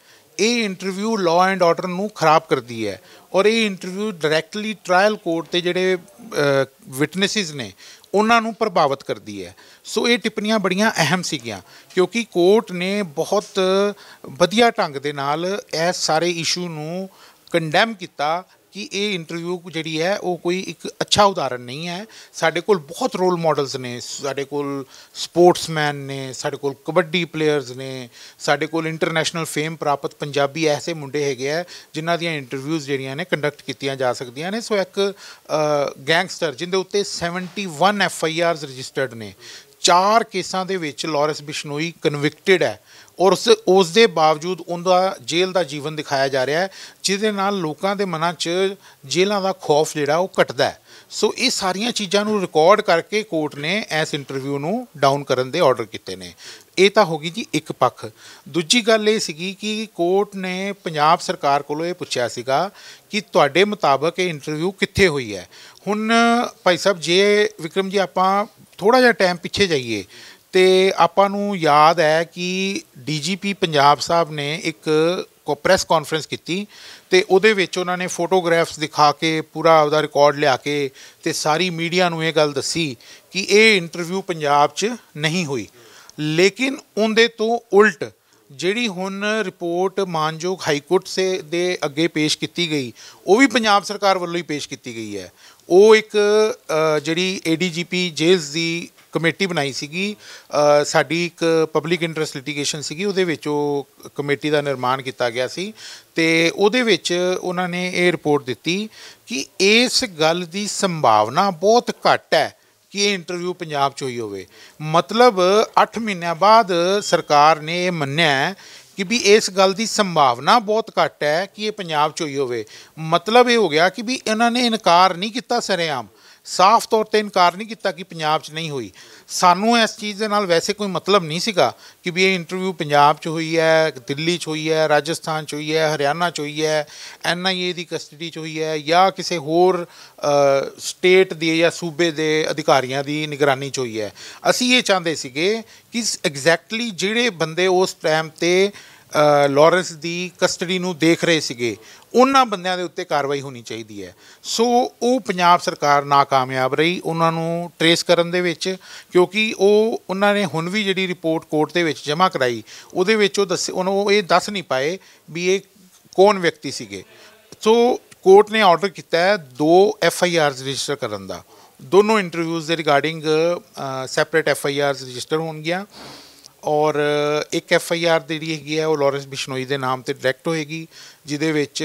ਇਹ ਇੰਟਰਵਿਊ ਲਾਅ ਐਂਡ ਆਰਡਰ ਨੂੰ ਖਰਾਬ ਕਰਦੀ ਹੈ ਔਰ ਇਹ ਇੰਟਰਵਿਊ ਡਾਇਰੈਕਟਲੀ ਟ੍ਰਾਇਲ ਕੋਰਟ ਤੇ ਜਿਹੜੇ ਵਿਟਨੈਸਿਸ ਨੇ ਉਹਨਾਂ ਨੂੰ ਪ੍ਰਭਾਵਿਤ ਕਰਦੀ ਹੈ ਸੋ ਇਹ ਟਿੱਪਣੀਆਂ ਬੜੀਆਂ ਅਹਿਮ ਸੀਗੀਆਂ ਕਿਉਂਕਿ ਕੋਰਟ ਨੇ ਬਹੁਤ ਵਧੀਆ ਢੰਗ ਦੇ ਨਾਲ ਇਹ ਸਾਰੇ ਇਸ਼ੂ ਨੂੰ ਕੰਡੈਮ ਕੀਤਾ ਕਿ ਇਹ ਇੰਟਰਵਿਊ ਜਿਹੜੀ ਹੈ ਉਹ ਕੋਈ ਇੱਕ ਅੱਛਾ ਉਦਾਹਰਨ ਨਹੀਂ ਹੈ ਸਾਡੇ ਕੋਲ ਬਹੁਤ ਰੋਲ ਮਾਡਲਸ ਨੇ ਸਾਡੇ ਕੋਲ ਸਪੋਰਟਸਮੈਨ ਨੇ ਸਾਡੇ ਕੋਲ ਕਬੱਡੀ ਪਲੇਅਰਸ ਨੇ ਸਾਡੇ ਕੋਲ ਇੰਟਰਨੈਸ਼ਨਲ ਫੇਮ ਪ੍ਰਾਪਤ ਪੰਜਾਬੀ ਐਸੇ ਮੁੰਡੇ ਹੈਗੇ ਆ ਜਿਨ੍ਹਾਂ ਦੀਆਂ ਇੰਟਰਵਿਊਜ਼ ਜਿਹੜੀਆਂ ਨੇ ਕੰਡਕਟ ਕੀਤੀਆਂ ਜਾ ਸਕਦੀਆਂ ਨੇ ਸੋ ਇੱਕ ਗੈਂਗਸਟਰ ਜਿੰਦੇ ਉੱਤੇ 71 ਐਫ ਆਈ ਆਰਸ ਰਜਿਸਟਰਡ ਨੇ ਚਾਰ ਕੇਸਾਂ ਦੇ ਵਿੱਚ ਲਾਰੈਂਸ ਬਿਸ਼ਨੋਈ ਕਨਵਿਕਟਿਡ ਹੈ ਔਰ ਉਸ ਉਸ ਦੇ ਬਾਵਜੂਦ ਉਹਦਾ ਜੇਲ੍ਹ ਦਾ ਜੀਵਨ ਦਿਖਾਇਆ ਜਾ ਰਿਹਾ ਹੈ ਜਿਹਦੇ ਨਾਲ ਲੋਕਾਂ ਦੇ ਮਨਾਂ 'ਚ ਜੇਲ੍ਹਾਂ ਦਾ ਖੌਫ ਜਿਹੜਾ ਉਹ ਘਟਦਾ ਹੈ ਸੋ ਇਹ ਸਾਰੀਆਂ ਚੀਜ਼ਾਂ ਨੂੰ ਰਿਕਾਰਡ ਕਰਕੇ ਕੋਰਟ ਨੇ ਇਸ ਇੰਟਰਵਿਊ ਨੂੰ ਡਾਊਨ ਕਰਨ ਦੇ ਆਰਡਰ ਕੀਤੇ ਨੇ ਇਹ ਤਾਂ ਹੋ ਗਈ ਜੀ ਇੱਕ ਪੱਖ ਦੂਜੀ ਗੱਲ ਇਹ ਸੀਗੀ ਕਿ ਕੋਰਟ ਨੇ ਪੰਜਾਬ ਸਰਕਾਰ ਕੋਲੋਂ ਇਹ ਪੁੱਛਿਆ ਸੀਗਾ ਕਿ ਤੁਹਾਡੇ ਮੁਤਾਬਕ ਇਹ ਇੰਟਰਵਿਊ ਕਿੱਥੇ ਹੋਈ ਹੈ ਹੁਣ ਭਾਈ ਸਾਹਿਬ ਜੇ ਵਿਕਰਮ ਜੀ ਆਪਾਂ ਥੋੜਾ ਜਿਹਾ ਟਾਈਮ ਪਿੱਛੇ ਜਾਈਏ ਤੇ ਆਪਾਂ ਨੂੰ ਯਾਦ ਹੈ ਕਿ ਡੀਜੀਪੀ ਪੰਜਾਬ ਸਾਹਿਬ ਨੇ ਇੱਕ ਕੋ ਪ੍ਰੈਸ ਕਾਨਫਰੰਸ ਕੀਤੀ ਤੇ ਉਹਦੇ ਵਿੱਚ ਉਹਨਾਂ ਨੇ ਫੋਟੋਗ੍ਰਾਫਸ ਦਿਖਾ ਕੇ ਪੂਰਾ ਆਪਦਾ ਰਿਕਾਰਡ ਲਿਆ ਕੇ ਤੇ ਸਾਰੀ ਮੀਡੀਆ ਨੂੰ ਇਹ ਗੱਲ ਦੱਸੀ ਕਿ ਇਹ ਇੰਟਰਵਿਊ ਪੰਜਾਬ 'ਚ ਨਹੀਂ ਹੋਈ ਲੇਕਿਨ ਉਹਦੇ ਤੋਂ ਉਲਟ ਜਿਹੜੀ ਹੁਣ ਰਿਪੋਰਟ ਮਾਨਯੋਗ ਹਾਈ ਕੋਰਟ ਸੇ ਦੇ ਅੱਗੇ ਪੇਸ਼ ਕੀਤੀ ਗਈ ਉਹ ਵੀ ਪੰਜਾਬ ਸਰਕਾਰ ਵੱਲੋਂ ਹੀ ਪੇਸ਼ ਕੀਤੀ ਗਈ ਹੈ ਉਹ ਇੱਕ ਜਿਹੜੀ ਏਡੀਜੀਪੀ ਜੇਲਸ ਦੀ ਕਮੇਟੀ ਬਣਾਈ ਸੀਗੀ ਸਾਡੀ ਇੱਕ ਪਬਲਿਕ ਇੰਟਰਸਟ ਲਿਟੀਗੇਸ਼ਨ ਸੀਗੀ ਉਹਦੇ ਵਿੱਚ ਉਹ ਕਮੇਟੀ ਦਾ ਨਿਰਮਾਣ ਕੀਤਾ ਗਿਆ ਸੀ ਤੇ ਉਹਦੇ ਵਿੱਚ ਉਹਨਾਂ ਨੇ ਇਹ ਰਿਪੋਰਟ ਦਿੱਤੀ ਕਿ ਇਸ ਗੱਲ ਦੀ ਸੰਭਾਵਨਾ ਬਹੁਤ ਘੱਟ ਹੈ ਕਿ ਇਹ ਇੰਟਰਵਿਊ ਪੰਜਾਬ 'ਚ ਹੋਈ ਹੋਵੇ ਮਤਲਬ 8 ਮਹੀਨਿਆਂ ਬਾਅਦ ਸਰਕਾਰ ਨੇ ਇਹ ਮੰਨਿਆ ਕਿ ਵੀ ਇਸ ਗੱਲ ਦੀ ਸੰਭਾਵਨਾ ਬਹੁਤ ਘੱਟ ਹੈ ਕਿ ਇਹ ਪੰਜਾਬ 'ਚ ਹੋਈ ਹੋਵੇ ਮਤਲਬ ਇਹ ਹੋ ਗਿਆ ਕਿ ਵੀ ਇਹਨਾਂ ਨੇ ਇਨਕਾਰ ਨਹੀਂ ਕੀਤਾ ਸਰੇਆਮ ਸਾਫ਼ ਤੌਰ ਤੇ ਇਨਕਾਰ ਨਹੀਂ ਕੀਤਾ ਕਿ ਪੰਜਾਬ 'ਚ ਨਹੀਂ ਹੋਈ ਸਾਨੂੰ ਇਸ ਚੀਜ਼ ਦੇ ਨਾਲ ਵੈਸੇ ਕੋਈ ਮਤਲਬ ਨਹੀਂ ਸੀਗਾ ਕਿ ਵੀ ਇਹ ਇੰਟਰਵਿਊ ਪੰਜਾਬ 'ਚ ਹੋਈ ਹੈ ਦਿੱਲੀ 'ਚ ਹੋਈ ਹੈ ਰਾਜਸਥਾਨ 'ਚ ਹੋਈ ਹੈ ਹਰਿਆਣਾ 'ਚ ਹੋਈ ਹੈ ਐਨਆਈਏ ਦੀ ਕਸਟਡੀ 'ਚ ਹੋਈ ਹੈ ਜਾਂ ਕਿਸੇ ਹੋਰ ਸਟੇਟ ਦੇ ਜਾਂ ਸੂਬੇ ਦੇ ਅਧਿਕਾਰੀਆਂ ਦੀ ਨਿਗਰਾਨੀ 'ਚ ਹੋਈ ਹੈ ਅਸੀਂ ਇਹ ਚਾਹੁੰਦੇ ਸੀਗੇ ਕਿ ਐਗਜ਼ੈਕਟਲੀ ਜਿਹੜੇ ਬੰਦੇ ਉਸ ਟਾਈਮ ਤੇ ਲਾਰੈਂਸ ਦੀ ਕਸਟਡੀ ਨੂੰ ਦੇਖ ਰਹੇ ਸੀਗੇ ਉਹਨਾਂ ਬੰਦਿਆਂ ਦੇ ਉੱਤੇ ਕਾਰਵਾਈ ਹੋਣੀ ਚਾਹੀਦੀ ਹੈ ਸੋ ਉਹ ਪੰਜਾਬ ਸਰਕਾਰ ਨਾਕਾਮਯਾਬ ਰਹੀ ਉਹਨਾਂ ਨੂੰ ਟਰੇਸ ਕਰਨ ਦੇ ਵਿੱਚ ਕਿਉਂਕਿ ਉਹ ਉਹਨਾਂ ਨੇ ਹੁਣ ਵੀ ਜਿਹੜੀ ਰਿਪੋਰਟ ਕੋਰਟ ਦੇ ਵਿੱਚ ਜਮ੍ਹਾਂ ਕਰਾਈ ਉਹਦੇ ਵਿੱਚ ਉਹ ਦੱਸ ਉਹ ਇਹ ਦੱਸ ਨਹੀਂ ਪਾਏ ਵੀ ਇਹ ਕੌਣ ਵਿਅਕਤੀ ਸੀਗੇ ਸੋ ਕੋਰਟ ਨੇ ਆਰਡਰ ਕੀਤਾ ਹੈ ਦੋ ਐਫ ਆਈ ਆਰਸ ਰਜਿਸਟਰ ਕਰਨ ਦਾ ਦੋਨੋਂ ਇੰਟਰਵਿਊਜ਼ ਦੇ regarding separate F I Rs register ਹੋਣਗੀਆਂ ਔਰ ਇੱਕ ਐਫ ਆਈ ਆਰ ਜਿਹੜੀ ਹੈਗੀ ਹੈ ਉਹ ਲਾਰੈਂਸ ਬਿਸ਼ਨੋਈ ਦੇ ਨਾਮ ਤੇ ਡਾਇਰੈਕਟ ਹੋਏਗੀ ਜਿਹਦੇ ਵਿੱਚ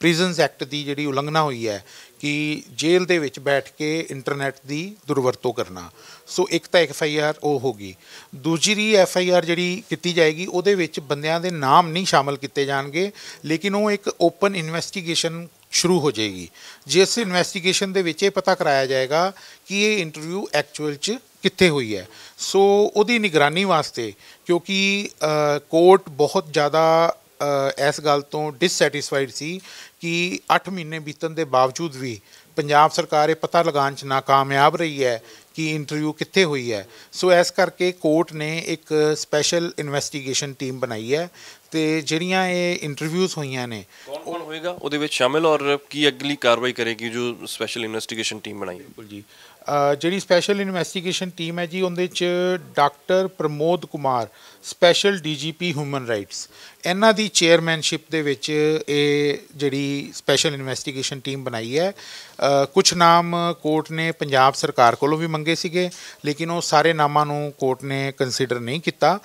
ਪ੍ਰਿਜ਼ਨਸ ਐਕਟ ਦੀ ਜਿਹੜੀ ਉਲੰਘਣਾ ਹੋਈ ਹੈ ਕਿ ਜੇਲ੍ਹ ਦੇ ਵਿੱਚ ਬੈਠ ਕੇ ਇੰਟਰਨੈਟ ਦੀ ਦੁਰਵਰਤੋਂ ਕਰਨਾ ਸੋ ਇੱਕ ਤਾਂ ਐਫ ਆਈ ਆਰ ਉਹ ਹੋਗੀ ਦੂਜੀ ਰੀ ਐਫ ਆਈ ਆਰ ਜਿਹੜੀ ਕੀਤੀ ਜਾਏਗੀ ਉਹਦੇ ਵਿੱਚ ਬੰਦਿਆਂ ਦੇ ਨਾਮ ਨਹੀਂ ਸ਼ਾਮਲ ਕੀਤੇ ਜਾਣਗੇ ਲੇਕਿਨ ਉਹ ਇੱਕ ਓਪਨ ਇਨਵੈਸਟੀਗੇਸ਼ਨ ਸ਼ੁਰੂ ਹੋ ਜਾਏਗੀ ਜਿਸ ਇਨਵੈਸਟੀਗੇਸ਼ਨ ਦੇ ਵਿੱਚ ਇਹ ਪਤਾ ਕਰਾਇਆ ਜਾਏਗਾ ਕਿ ਇਹ ਇੰਟਰਵਿਊ ਐਕਚੁਅਲ 'ਚ ਕਿੱਥੇ ਹੋਈ ਹੈ ਸੋ ਉਹਦੀ ਨਿਗਰਾਨੀ ਵਾਸਤੇ ਕਿਉਂਕਿ ਕੋਰਟ ਬਹੁਤ ਜ਼ਿਆਦਾ ਇਸ ਗੱਲ ਤੋਂ ਡਿਸਸੈਟੀਸਫਾਈਡ ਸੀ ਕਿ 8 ਮਹੀਨੇ ਬੀਤਣ ਦੇ ਬਾਵਜੂਦ ਵੀ ਪੰਜਾਬ ਸਰਕਾਰ ਇਹ ਪਤਾ ਲਗਾਉਣ 'ਚ ਨਾਕਾਮਯਾਬ ਰਹੀ ਹੈ ਕਿ ਇੰਟਰਵਿਊ ਕਿੱਥੇ ਹੋਈ ਹੈ ਸੋ ਇਸ ਕਰਕੇ ਕੋਰਟ ਨੇ ਇੱਕ ਸਪੈਸ਼ਲ ਇਨਵੈਸਟੀਗੇਸ਼ਨ ਟੀਮ ਬਣਾਈ ਹੈ ਤੇ ਜਿਹੜੀਆਂ ਇਹ ਇੰਟਰਵਿਊਜ਼ ਹੋਈਆਂ ਨੇ ਕੌਣ-ਕੌਣ ਹੋਏਗਾ ਉਹਦੇ ਵਿੱਚ ਸ਼ਾਮਿਲ ਔਰ ਕੀ ਅਗਲੀ ਕਾਰਵਾਈ ਕਰੇਗੀ ਜੋ ਸਪੈਸ਼ਲ ਇਨਵੈਸਟੀਗੇਸ਼ਨ ਟੀਮ ਬਣਾਈ ਹੈ ਬਿਲਕੁਲ ਜੀ ਜਿਹੜੀ ਸਪੈਸ਼ਲ ਇਨਵੈਸਟੀਗੇਸ਼ਨ ਟੀਮ ਹੈ ਜੀ ਉਹਦੇ ਚ doctor Pramod Kumar special DGP human rights ਇਹਨਾਂ ਦੀ ਚੇਅਰਮੈਨਸ਼ਿਪ ਦੇ ਵਿੱਚ ਇਹ ਜਿਹੜੀ ਸਪੈਸ਼ਲ ਇਨਵੈਸਟੀਗੇਸ਼ਨ ਟੀਮ ਬਣਾਈ ਹੈ ਕੁਝ ਨਾਮ ਕੋਰਟ ਨੇ ਪੰਜਾਬ ਸਰਕਾਰ ਕੋਲੋਂ ਵੀ ਮੰਗੇ ਸੀਗੇ ਲੇਕਿਨ ਉਹ ਸਾਰੇ ਨਾਮਾਂ ਨੂੰ ਕੋਰਟ ਨੇ ਕੰਸੀਡਰ ਨਹੀਂ ਕੀਤਾ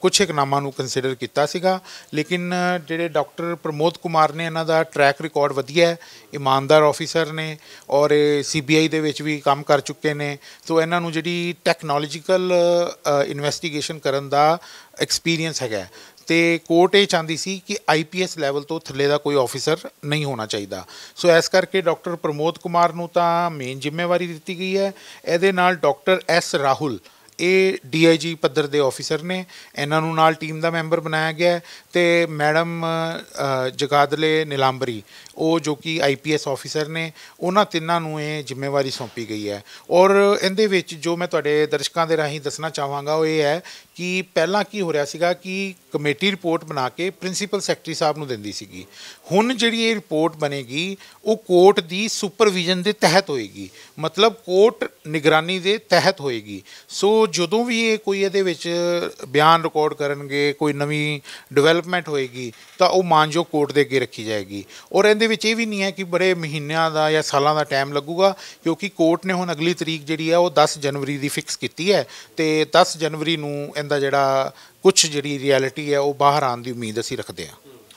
ਕੁਝ ਇੱਕ ਨਾਮਾਂ ਨੂੰ ਕੰਸੀਡਰ ਕੀਤਾ ਸੀਗਾ ਲੇਕਿਨ ਜਿਹੜੇ ਡਾਕਟਰ ਪ੍ਰਮੋਦ ਕੁਮਾਰ ਨੇ ਇਹਨਾਂ ਦਾ ਟਰੈਕ ਰਿਕਾਰਡ ਵਧੀਆ ਹੈ ਇਮਾਨਦਾਰ ਆਫੀਸਰ ਨੇ ਔਰ ਸੀਬੀਆਈ ਦੇ ਵਿੱਚ ਵੀ ਕੰਮ ਕਰ ਚੁੱਕੇ ਨੇ ਸੋ ਇਹਨਾਂ ਨੂੰ ਜਿਹੜੀ ਟੈਕਨੋਲੋਜੀਕਲ ਇਨਵੈਸਟੀਗੇਸ਼ਨ ਕਰਨ ਦਾ ਐਕਸਪੀਰੀਅੰਸ ਹੈਗਾ ਤੇ ਕੋਰਟ ਇਹ ਚਾਹੁੰਦੀ ਸੀ ਕਿ ਆਈਪੀਐਸ ਲੈਵਲ ਤੋਂ ਥੱਲੇ ਦਾ ਕੋਈ ਆਫੀਸਰ ਨਹੀਂ ਹੋਣਾ ਚਾਹੀਦਾ ਸੋ ਇਸ ਕਰਕੇ ਡਾਕਟਰ ਪ੍ਰਮੋਦ ਕੁਮਾਰ ਨੂੰ ਤਾਂ ਮੇਨ ਜ਼ਿੰਮੇਵਾਰੀ ਦਿੱਤੀ ਗਈ ਹੈ ਇਹਦੇ ਨਾਲ ਡਾਕਟਰ ਐਸ ਰਾਹੁਲ ਇਹ ਡੀਆਈਜੀ ਪੱਧਰ ਦੇ ਆਫੀਸਰ ਨੇ ਇਹਨਾਂ ਨੂੰ ਨਾਲ ਟੀਮ ਦਾ ਮੈਂਬਰ ਬਣਾਇਆ ਗਿਆ ਤੇ ਮੈਡਮ ਜਗਾਦਲੇ ਨਿਲਾਂਬਰੀ ਉਹ ਜੋ ਕਿ ਆਈਪੀਐਸ ਆਫੀਸਰ ਨੇ ਉਹਨਾਂ ਤਿੰਨਾਂ ਨੂੰ ਇਹ ਜ਼ਿੰਮੇਵਾਰੀ ਸੌਂਪੀ ਗਈ ਹੈ ਔਰ ਇਹਦੇ ਵਿੱਚ ਜੋ ਮੈਂ ਤੁਹਾਡੇ ਦਰਸ਼ਕਾਂ ਦੇ ਰਾਹੀਂ ਦੱਸਣਾ ਚਾਹਾਂਗਾ ਉਹ ਇਹ ਹੈ ਕਿ ਪਹਿਲਾਂ ਕੀ ਹੋ ਰਿਹਾ ਸੀਗਾ ਕਿ ਕਮੇਟੀ ਰਿਪੋਰਟ ਬਣਾ ਕੇ ਪ੍ਰਿੰਸੀਪਲ ਸੈਕਟਰੀ ਸਾਹਿਬ ਨੂੰ ਦਿੰਦੀ ਸੀਗੀ ਹੁਣ ਜਿਹੜੀ ਇਹ ਰਿਪੋਰਟ ਬਣੇਗੀ ਉਹ ਕੋਰਟ ਦੀ ਸੁਪਰਵਿਜ਼ਨ ਦੇ ਤਹਿਤ ਹੋਏਗੀ ਮਤਲਬ ਕੋਰਟ ਨਿਗਰਾਨੀ ਦੇ ਤਹਿਤ ਹੋਏਗੀ ਸੋ ਜਦੋਂ ਵੀ ਇਹ ਕੋਈ ਇਹਦੇ ਵਿੱਚ ਬਿਆਨ ਰਿਕਾਰਡ ਕਰਨਗੇ ਕੋਈ ਨਵੀਂ ਡਿਵੈਲਪਮੈਂਟ ਹੋਏਗੀ ਤਾਂ ਉਹ ਮਾਨਜੋ ਕੋਰਟ ਦੇ ਅੱਗੇ ਰੱਖੀ ਜਾਏਗੀ ਔਰ ਇਹਦੇ ਦੇ ਵਿੱਚ ਇਹ ਵੀ ਨਹੀਂ ਹੈ ਕਿ ਬੜੇ ਮਹੀਨਿਆਂ ਦਾ ਜਾਂ ਸਾਲਾਂ ਦਾ ਟਾਈਮ ਲੱਗੂਗਾ ਕਿਉਂਕਿ ਕੋਰਟ ਨੇ ਹੁਣ ਅਗਲੀ ਤਰੀਕ ਜਿਹੜੀ ਹੈ ਉਹ 10 ਜਨਵਰੀ ਦੀ ਫਿਕਸ ਕੀਤੀ ਹੈ ਤੇ 10 ਜਨਵਰੀ ਨੂੰ ਇਹਦਾ ਜਿਹੜਾ ਕੁਝ ਜਿਹੜੀ ਰਿਐਲਿਟੀ ਹੈ ਉਹ ਬਾਹਰ ਆਉਣ ਦੀ ਉਮੀਦ ਅਸੀਂ ਰੱਖਦੇ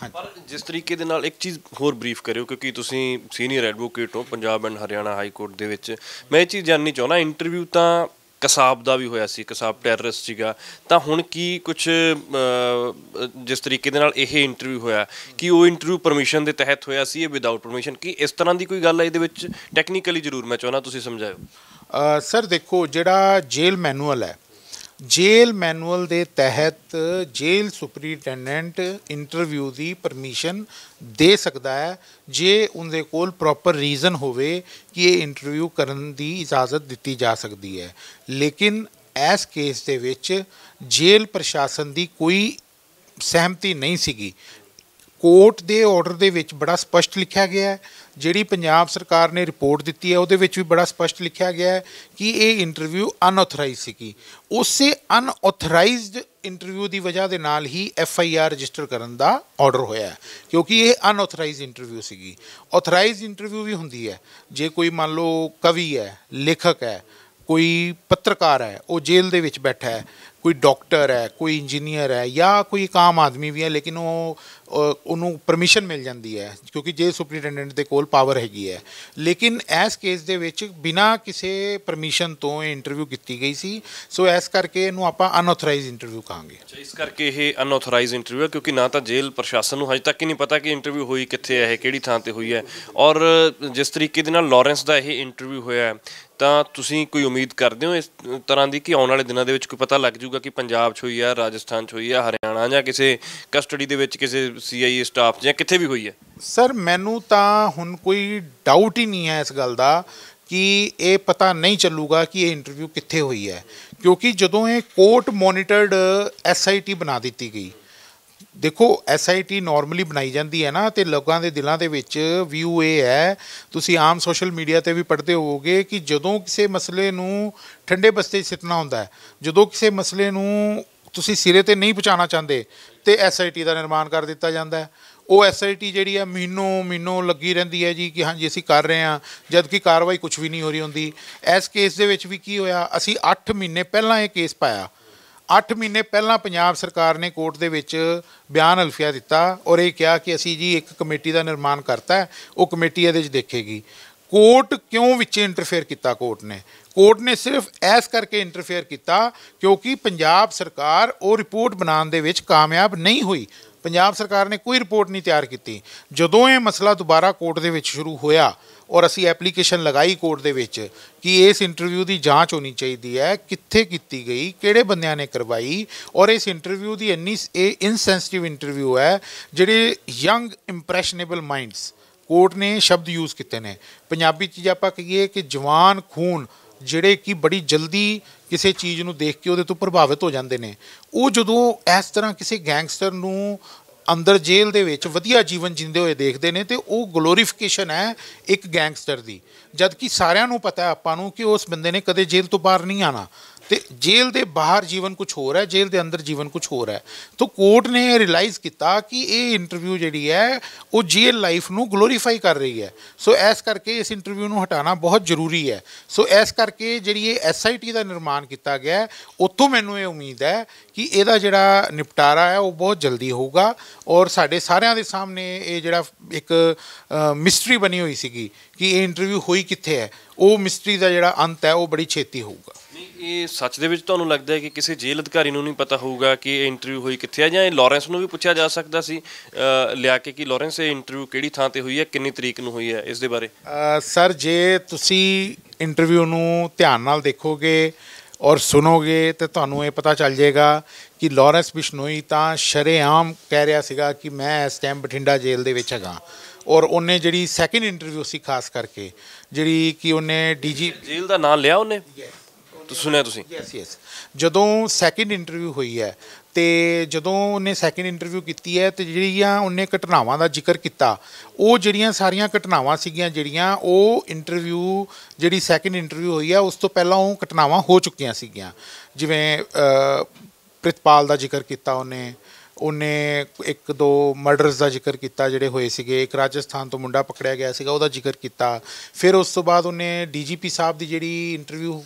ਹਾਂ ਪਰ ਜਿਸ ਤਰੀਕੇ ਦੇ ਨਾਲ ਇੱਕ ਚੀਜ਼ ਹੋਰ ਬਰੀਫ ਕਰਿਓ ਕਿਉਂਕਿ ਤੁਸੀਂ ਸੀਨੀਅਰ ਐਡਵੋਕੇਟ ਹੋ Punjab and Haryana high court ਦੇ ਵਿੱਚ ਮੈਂ ਇਹ ਚੀਜ਼ ਜਾਣਨੀ ਚਾਹੁੰਦਾ ਇੰਟਰਵਿਊ ਤਾਂ ਕਸਾਬ ਦਾ ਵੀ ਹੋਇਆ ਸੀ ਕਸਾਬ ਟੈਰਰਿਸਟ ਸੀਗਾ ਤਾਂ ਹੁਣ ਕੀ ਕੁਝ ਜਿਸ ਤਰੀਕੇ ਦੇ ਨਾਲ ਇਹ ਇੰਟਰਵਿਊ ਹੋਇਆ ਕਿ ਉਹ ਇੰਟਰਵਿਊ ਪਰਮਿਸ਼ਨ ਦੇ ਤਹਿਤ ਹੋਇਆ ਸੀ ਇਹ ਵਿਦਆਊਟ ਪਰਮਿਸ਼ਨ ਕੀ ਇਸ ਤਰ੍ਹਾਂ ਦੀ ਕੋਈ ਗੱਲ ਹੈ ਇਹਦੇ ਵਿੱਚ ਟੈਕਨੀਕਲੀ ਜ਼ਰੂਰ ਮੈਂ ਚਾਹਣਾ ਤੁਸੀਂ ਸਮਝਾਓ ਸਰ ਦੇਖੋ ਜਿਹੜਾ ਜੇਲ੍ਹ ਮੈਨੂਅਲ ਹੈ ਜੇਲ ਮੈਨੂਅਲ ਦੇ ਤਹਿਤ ਜੇਲ ਸੁਪਰੀਟੈਂਡੈਂਟ ਇੰਟਰਵਿਊ ਦੀ ਪਰਮਿਸ਼ਨ ਦੇ ਸਕਦਾ ਹੈ ਜੇ ਉਹਦੇ ਕੋਲ ਪ੍ਰੋਪਰ ਰੀਜ਼ਨ ਹੋਵੇ ਕਿ ਇਹ ਇੰਟਰਵਿਊ ਕਰਨ ਦੀ ਇਜਾਜ਼ਤ ਦਿੱਤੀ ਜਾ ਸਕਦੀ ਹੈ ਲੇਕਿਨ ਇਸ ਕੇਸ ਦੇ ਵਿੱਚ ਜੇਲ ਪ੍ਰਸ਼ਾਸਨ ਦੀ ਕੋਈ ਸਹਿਮਤੀ ਨਹੀਂ ਸੀਗੀ ਕੋਰਟ ਦੇ ਆਰਡਰ ਦੇ ਵਿੱਚ ਬੜਾ ਸਪਸ਼ਟ ਲਿਖਿਆ ਗਿਆ ਹੈ ਜਿਹੜੀ ਪੰਜਾਬ ਸਰਕਾਰ ਨੇ ਰਿਪੋਰਟ ਦਿੱਤੀ ਹੈ ਉਹਦੇ ਵਿੱਚ ਵੀ ਬੜਾ ਸਪਸ਼ਟ ਲਿਖਿਆ ਗਿਆ ਹੈ ਕਿ ਇਹ ਇੰਟਰਵਿਊ ਅਨਆਥੋਰਾਈਜ਼ ਸੀਗੀ ਉਸੇ ਅਨਆਥੋਰਾਈਜ਼ਡ ਇੰਟਰਵਿਊ ਦੀ ਵਜ੍ਹਾ ਦੇ ਨਾਲ ਹੀ ਐਫ ਆਈ ਆਰ ਰਜਿਸਟਰ ਕਰਨ ਦਾ ਆਰਡਰ ਹੋਇਆ ਕਿਉਂਕਿ ਇਹ ਅਨਆਥੋਰਾਈਜ਼ਡ ਇੰਟਰਵਿਊ ਸੀਗੀ ਆਥੋਰਾਈਜ਼ਡ ਇੰਟਰਵਿਊ ਵੀ ਹੁੰਦੀ ਹੈ ਜੇ ਕੋਈ ਮੰਨ ਲਓ ਕਵੀ ਹੈ ਲੇਖਕ ਹੈ ਕੋਈ ਪੱਤਰਕਾਰ ਹੈ ਉਹ ਜੇਲ੍ਹ ਦੇ ਵਿੱਚ ਬੈਠਾ ਹੈ ਕੋਈ ਡਾਕਟਰ ਹੈ ਕੋਈ ਇੰਜੀਨੀਅਰ ਹੈ ਜਾਂ ਕੋਈ ਆਮ ਆਦਮੀ ਵੀ ਹੈ ਲੇਕਿਨ ਉਹ ਉਹਨੂੰ ਪਰਮਿਸ਼ਨ ਮਿਲ ਜਾਂਦੀ ਹੈ ਕਿਉਂਕਿ ਜੇ ਸੁਪਰੀਟੈਂਡੈਂਟ ਦੇ ਕੋਲ ਪਾਵਰ ਹੈਗੀ ਹੈ ਲੇਕਿਨ ਐਸ ਕੇਸ ਦੇ ਵਿੱਚ ਬਿਨਾ ਕਿਸੇ ਪਰਮਿਸ਼ਨ ਤੋਂ ਇਹ ਇੰਟਰਵਿਊ ਕੀਤੀ ਗਈ ਸੀ ਸੋ ਇਸ ਕਰਕੇ ਇਹਨੂੰ ਆਪਾਂ ਅਨਆਥੋਰਾਈਜ਼ ਇੰਟਰਵਿਊ ਕਹਾਂਗੇ ਇਸ ਕਰਕੇ ਇਹ ਅਨਆਥੋਰਾਈਜ਼ ਇੰਟਰਵਿਊ ਹੈ ਕਿਉਂਕਿ ਨਾ ਤਾਂ ਜੇਲ੍ਹ ਪ੍ਰਸ਼ਾਸਨ ਨੂੰ ਹਜੇ ਤੱਕ ਹੀ ਨਹੀਂ ਪਤਾ ਕਿ ਇੰਟਰਵਿਊ ਹੋਈ ਕਿੱਥੇ ਹੈ ਕਿਹੜੀ ਥਾਂ ਤੇ ਹੋਈ ਹੈ ਔਰ ਜਿਸ ਤਰੀਕੇ ਦੇ ਨਾਲ ਲਾਰੈਂਸ ਦਾ ਇਹ ਇੰਟਰਵਿਊ ਹੋਇਆ ਤਾਂ ਤੁਸੀਂ ਕੋਈ ਉਮੀਦ ਕਰਦੇ ਹੋ ਇਸ ਤਰ੍ਹਾਂ ਦੀ ਕਿ ਆਉਣ ਵਾਲੇ ਦਿਨਾਂ ਦੇ ਵਿੱਚ ਕੋਈ ਪਤਾ ਲੱਗ ਜਾਊਗਾ ਕਿ ਪੰਜਾਬ 'ਚ ਹੋਈ ਆ ਰਾਜਸਥਾਨ 'ਚ ਹੋਈ ਆ ਹਰਿਆਣਾ ਜਾਂ ਕਿਸੇ ਕਸਟਡੀ ਦੇ ਵਿੱਚ ਕਿਸੇ ਸੀਆਈਏ ਸਟਾਫ ਜਾਂ ਕਿੱਥੇ ਵੀ ਹੋਈ ਹੈ ਸਰ ਮੈਨੂੰ ਤਾਂ ਹੁਣ ਕੋਈ ਡਾਊਟ ਹੀ ਨਹੀਂ ਹੈ ਇਸ ਗੱਲ ਦਾ ਕਿ ਇਹ ਪਤਾ ਨਹੀਂ ਚੱਲੂਗਾ ਕਿ ਇਹ ਇੰਟਰਵਿਊ ਕਿੱਥੇ ਹੋਈ ਹੈ ਕਿਉਂਕਿ ਜਦੋਂ ਇਹ ਕੋਰਟ ਮੋਨੀਟਰਡ ਐਸਆਈਟੀ ਬਣਾ ਦਿੱਤੀ ਗਈ ਦੇਖੋ ਐਸਆਈਟੀ ਨਾਰਮਲੀ ਬਣਾਈ ਜਾਂਦੀ ਹੈ ਨਾ ਤੇ ਲੋਕਾਂ ਦੇ ਦਿਲਾਂ ਦੇ ਵਿੱਚ ਵਿਊ ਇਹ ਹੈ ਤੁਸੀਂ ਆਮ ਸੋਸ਼ਲ ਮੀਡੀਆ ਤੇ ਵੀ ਪੜ੍ਹਦੇ ਹੋਵੋਗੇ ਕਿ ਜਦੋਂ ਕਿਸੇ ਮਸਲੇ ਨੂੰ ਠੰਡੇ ਬਸਤੇ ਸਿੱਟਣਾ ਹੁੰਦਾ ਹੈ ਜਦੋਂ ਕਿਸੇ ਮਸਲੇ ਨੂੰ ਤੁਸੀਂ ਸਿਰੇ ਤੇ ਨਹੀਂ ਪਹੁੰਚਾਉਣਾ ਚਾਹੁੰਦੇ ਤੇ ਐਸਆਈਟੀ ਦਾ ਨਿਰਮਾਣ ਕਰ ਦਿੱਤਾ ਜਾਂਦਾ ਉਹ ਐਸਆਈਟੀ ਜਿਹੜੀ ਹੈ ਮੀਨੋ ਮੀਨੋ ਲੱਗੀ ਰਹਿੰਦੀ ਹੈ ਜੀ ਕਿ ਹਾਂਜੀ ਅਸੀਂ ਕਰ ਰਹੇ ਹਾਂ ਜਦ ਕਿ ਕਾਰਵਾਈ ਕੁਝ ਵੀ ਨਹੀਂ ਹੋ ਰਹੀ ਹੁੰਦੀ ਇਸ ਕੇਸ ਦੇ ਵਿੱਚ ਵੀ ਕੀ ਹੋਇਆ ਅਸੀਂ 8 ਮਹੀਨੇ ਪਹਿਲਾਂ ਇਹ ਕੇਸ ਪਾਇਆ 8 ਮਹੀਨੇ ਪਹਿਲਾਂ ਪੰਜਾਬ ਸਰਕਾਰ ਨੇ ਕੋਰਟ ਦੇ ਵਿੱਚ ਬਿਆਨ ਅਲਫੀਆ ਦਿੱਤਾ ਔਰ ਇਹ ਕਿਹਾ ਕਿ ਅਸੀਂ ਜੀ ਇੱਕ ਕਮੇਟੀ ਦਾ ਨਿਰਮਾਣ ਕਰਤਾ ਉਹ ਕਮੇਟੀ ਇਹਦੇ ਵਿੱਚ ਦੇਖੇਗੀ ਕੋਰਟ ਕਿਉਂ ਵਿੱਚ ਇੰਟਰਫੇਅਰ ਕੀਤਾ ਕੋਰਟ ਨੇ ਕੋਰਟ ਨੇ ਸਿਰਫ ਐਸ ਕਰਕੇ ਇੰਟਰਫੇਅਰ ਕੀਤਾ ਕਿਉਂਕਿ ਪੰਜਾਬ ਸਰਕਾਰ ਉਹ ਰਿਪੋਰਟ ਬਣਾਉਣ ਦੇ ਵਿੱਚ ਕਾਮਯਾਬ ਨਹੀਂ ਹੋਈ ਪੰਜਾਬ ਸਰਕਾਰ ਨੇ ਕੋਈ ਰਿਪੋਰਟ ਨਹੀਂ ਤਿਆਰ ਕੀਤੀ ਜਦੋਂ ਇਹ ਮਸਲਾ ਦੁਬਾਰਾ ਕੋਰਟ ਦੇ ਵਿੱਚ ਸ਼ੁਰੂ ਹੋਇਆ ਔਰ ਅਸੀਂ ਐਪਲੀਕੇਸ਼ਨ ਲਗਾਈ ਕੋਰਟ ਦੇ ਵਿੱਚ ਕਿ ਇਸ ਇੰਟਰਵਿਊ ਦੀ ਜਾਂਚ ਹੋਣੀ ਚਾਹੀਦੀ ਹੈ ਕਿੱਥੇ ਕੀਤੀ ਗਈ ਕਿਹੜੇ ਬੰਦਿਆਂ ਨੇ ਕਰਵਾਈ ਔਰ ਇਸ ਇੰਟਰਵਿਊ ਦੀ ਇੰਨੀ ਇਹ ਇਨਸੈਂਸਿਟਿਵ ਇੰਟਰਵਿਊ ਹੈ ਜਿਹੜੇ ਯੰਗ ਇੰਪ੍ਰੈਸ਼ਨੇਬਲ ਮਾਈਂਡਸ ਕੋਰਟ ਨੇ ਸ਼ਬਦ ਯੂਜ਼ ਕੀਤੇ ਨੇ ਪੰਜਾਬੀ 'ਚ ਜੇ ਆਪਾਂ ਕਹੀਏ ਕਿ ਜਵਾਨ ਖੂਨ ਜਿਹੜੇ ਕਿ ਬੜੀ ਜਲਦੀ ਕਿਸੇ ਚੀਜ਼ ਨੂੰ ਦੇਖ ਕੇ ਉਹਦੇ ਤੋਂ ਪ੍ਰਭਾਵਿਤ ਹੋ ਜਾਂਦੇ ਨੇ ਉਹ ਜਦੋਂ ਇਸ ਤਰ੍ਹਾਂ ਕਿਸੇ ਗੈਂਗਸਟਰ ਨੂੰ ਅੰਦਰ ਜੇਲ੍ਹ ਦੇ ਵਿੱਚ ਵਧੀਆ ਜੀਵਨ ਜਿੰਦੇ ਹੋਏ ਦੇਖਦੇ ਨੇ ਤੇ ਉਹ ਗਲੋਰੀਫਿਕੇਸ਼ਨ ਹੈ ਇੱਕ ਗੈਂਗਸਟਰ ਦੀ ਜਦ ਕਿ ਸਾਰਿਆਂ ਨੂੰ ਪਤਾ ਹੈ ਆਪਾਂ ਨੂੰ ਕਿ ਉਸ ਬੰਦੇ ਨੇ ਕਦੇ ਜੇਲ੍ਹ ਤੋਂ ਬਾਹਰ ਨਹੀਂ ਆਣਾ ਤੇ ਜੇਲ੍ਹ ਦੇ ਬਾਹਰ ਜੀਵਨ ਕੁਝ ਹੋਰ ਹੈ ਜੇਲ੍ਹ ਦੇ ਅੰਦਰ ਜੀਵਨ ਕੁਝ ਹੋਰ ਹੈ ਤੋਂ ਕੋਰਟ ਨੇ ਰਿਅਲਾਈਜ਼ ਕੀਤਾ ਕਿ ਇਹ ਇੰਟਰਵਿਊ ਜਿਹੜੀ ਹੈ ਉਹ ਜੇਲ੍ਹ ਲਾਈਫ ਨੂੰ ਗਲੋਰੀਫਾਈ ਕਰ ਰਹੀ ਹੈ ਸੋ ਇਸ ਕਰਕੇ ਇਸ ਇੰਟਰਵਿਊ ਨੂੰ ਹਟਾਣਾ ਬਹੁਤ ਜ਼ਰੂਰੀ ਹੈ ਸੋ ਇਸ ਕਰਕੇ ਜਿਹੜੀ ਇਹ ਐਸਆਈਟੀ ਦਾ ਨਿਰਮਾਣ ਕੀਤਾ ਗਿਆ ਉਤੋਂ ਮੈਨੂੰ ਇਹ ਉਮੀਦ ਹੈ ਕਿ ਇਹਦਾ ਜਿਹੜਾ ਨਿਪਟਾਰਾ ਹੈ ਉਹ ਬਹੁਤ ਜਲਦੀ ਹੋਊਗਾ ਔਰ ਸਾਡੇ ਸਾਰਿਆਂ ਦੇ ਸਾਹਮਣੇ ਇਹ ਜਿਹੜਾ ਇੱਕ ਮਿਸਟਰੀ ਬਣੀ ਹੋਈ ਸੀਗੀ ਕਿ ਇਹ ਇੰਟਰਵਿਊ ਹੋਈ ਕਿੱਥੇ ਹੈ ਉਹ ਮਿਸਟਰੀ ਦਾ ਜਿਹੜਾ ਅੰਤ ਹੈ ਉਹ ਬੜੀ ਛੇਤੀ ਹੋਊਗਾ ਇਹ ਸੱਚ ਦੇ ਵਿੱਚ ਤੁਹਾਨੂੰ ਲੱਗਦਾ ਹੈ ਕਿ ਕਿਸੇ ਜੇਲ੍ਹ ਅਧਿਕਾਰੀ ਨੂੰ ਨਹੀਂ ਪਤਾ ਹੋਊਗਾ ਕਿ ਇਹ ਇੰਟਰਵਿਊ ਹੋਈ ਕਿੱਥੇ ਆ ਜਾਂ ਇਹ ਲਾਰੈਂਸ ਨੂੰ ਵੀ ਪੁੱਛਿਆ ਜਾ ਸਕਦਾ ਸੀ ਲਿਆ ਕੇ ਕਿ ਲਾਰੈਂਸ ਇਹ ਇੰਟਰਵਿਊ ਕਿਹੜੀ ਥਾਂ ਤੇ ਹੋਈ ਹੈ ਕਿੰਨੀ ਤਰੀਕ ਨੂੰ ਹੋਈ ਹੈ ਇਸ ਦੇ ਬਾਰੇ ਸਰ ਜੇ ਤੁਸੀਂ ਇੰਟਰਵਿਊ ਨੂੰ ਧਿਆਨ ਨਾਲ ਦੇਖੋਗੇ ਔਰ ਸੁਣੋਗੇ ਤੇ ਤੁਹਾਨੂੰ ਇਹ ਪਤਾ ਚੱਲ ਜਾਏਗਾ ਕਿ ਲਾਰੈਂਸ ਬਿਸ਼ਨੋਈ ਤਾਂ ਸ਼ਰੇਆਮ ਕਹਿ ਰਿਹਾ ਸੀਗਾ ਕਿ ਮੈਂ ਇਸ ਟਾਈਮ ਬਠਿੰਡਾ ਜੇਲ੍ਹ ਦੇ ਵਿੱਚ ਹਾਂ ਔਰ ਉਹਨੇ ਜਿਹੜੀ ਸੈਕਿੰਡ ਇੰਟਰਵਿਊ ਸੀ ਖਾਸ ਕਰਕੇ ਜਿਹੜੀ ਕਿ ਉਹਨੇ ਡੀਜੀ ਜੇਲ੍ਹ ਦਾ ਨਾਮ ਲਿਆ ਉਹਨੇ ਸੁਣਿਆ ਤੁਸੀਂ ਯੈਸ ਯੈਸ ਜਦੋਂ ਸੈਕਿੰਡ ਇੰਟਰਵਿਊ ਹੋਈ ਹੈ ਤੇ ਜਦੋਂ ਉਹਨੇ ਸੈਕਿੰਡ ਇੰਟਰਵਿਊ ਕੀਤੀ ਹੈ ਤੇ ਜਿਹੜੀਆਂ ਉਹਨੇ ਘਟਨਾਵਾਂ ਦਾ ਜ਼ਿਕਰ ਕੀਤਾ ਉਹ ਜਿਹੜੀਆਂ ਸਾਰੀਆਂ ਘਟਨਾਵਾਂ ਸੀਗੀਆਂ ਜਿਹੜੀਆਂ ਉਹ ਇੰਟਰਵਿਊ ਜਿਹੜੀ ਸੈਕਿੰਡ ਇੰਟਰਵਿਊ ਹੋਈ ਹੈ ਉਸ ਤੋਂ ਪਹਿਲਾਂ ਉਹ ਘਟਨਾਵਾਂ ਹੋ ਚੁੱਕੀਆਂ ਸੀਗੀਆਂ ਜਿਵੇਂ ਪ੍ਰਿਤਪਾਲ ਦਾ ਜ਼ਿਕਰ ਕੀਤਾ ਉਹਨੇ ਉਹਨੇ ਇੱਕ ਦੋ ਮਰਡਰਸ ਦਾ ਜ਼ਿਕਰ ਕੀਤਾ ਜਿਹੜੇ ਹੋਏ ਸੀਗੇ ਇੱਕ ਰਾਜਸਥਾਨ ਤੋਂ ਮੁੰਡਾ ਪਕੜਿਆ ਗਿਆ ਸੀਗਾ ਉਹਦਾ ਜ਼ਿਕਰ ਕੀਤਾ ਫਿਰ ਉਸ ਤੋਂ ਬਾਅਦ ਉਹਨੇ ਡੀਜੀਪੀ ਸਾਹਿਬ ਦੀ ਜਿਹੜੀ ਇੰਟਰਵਿਊ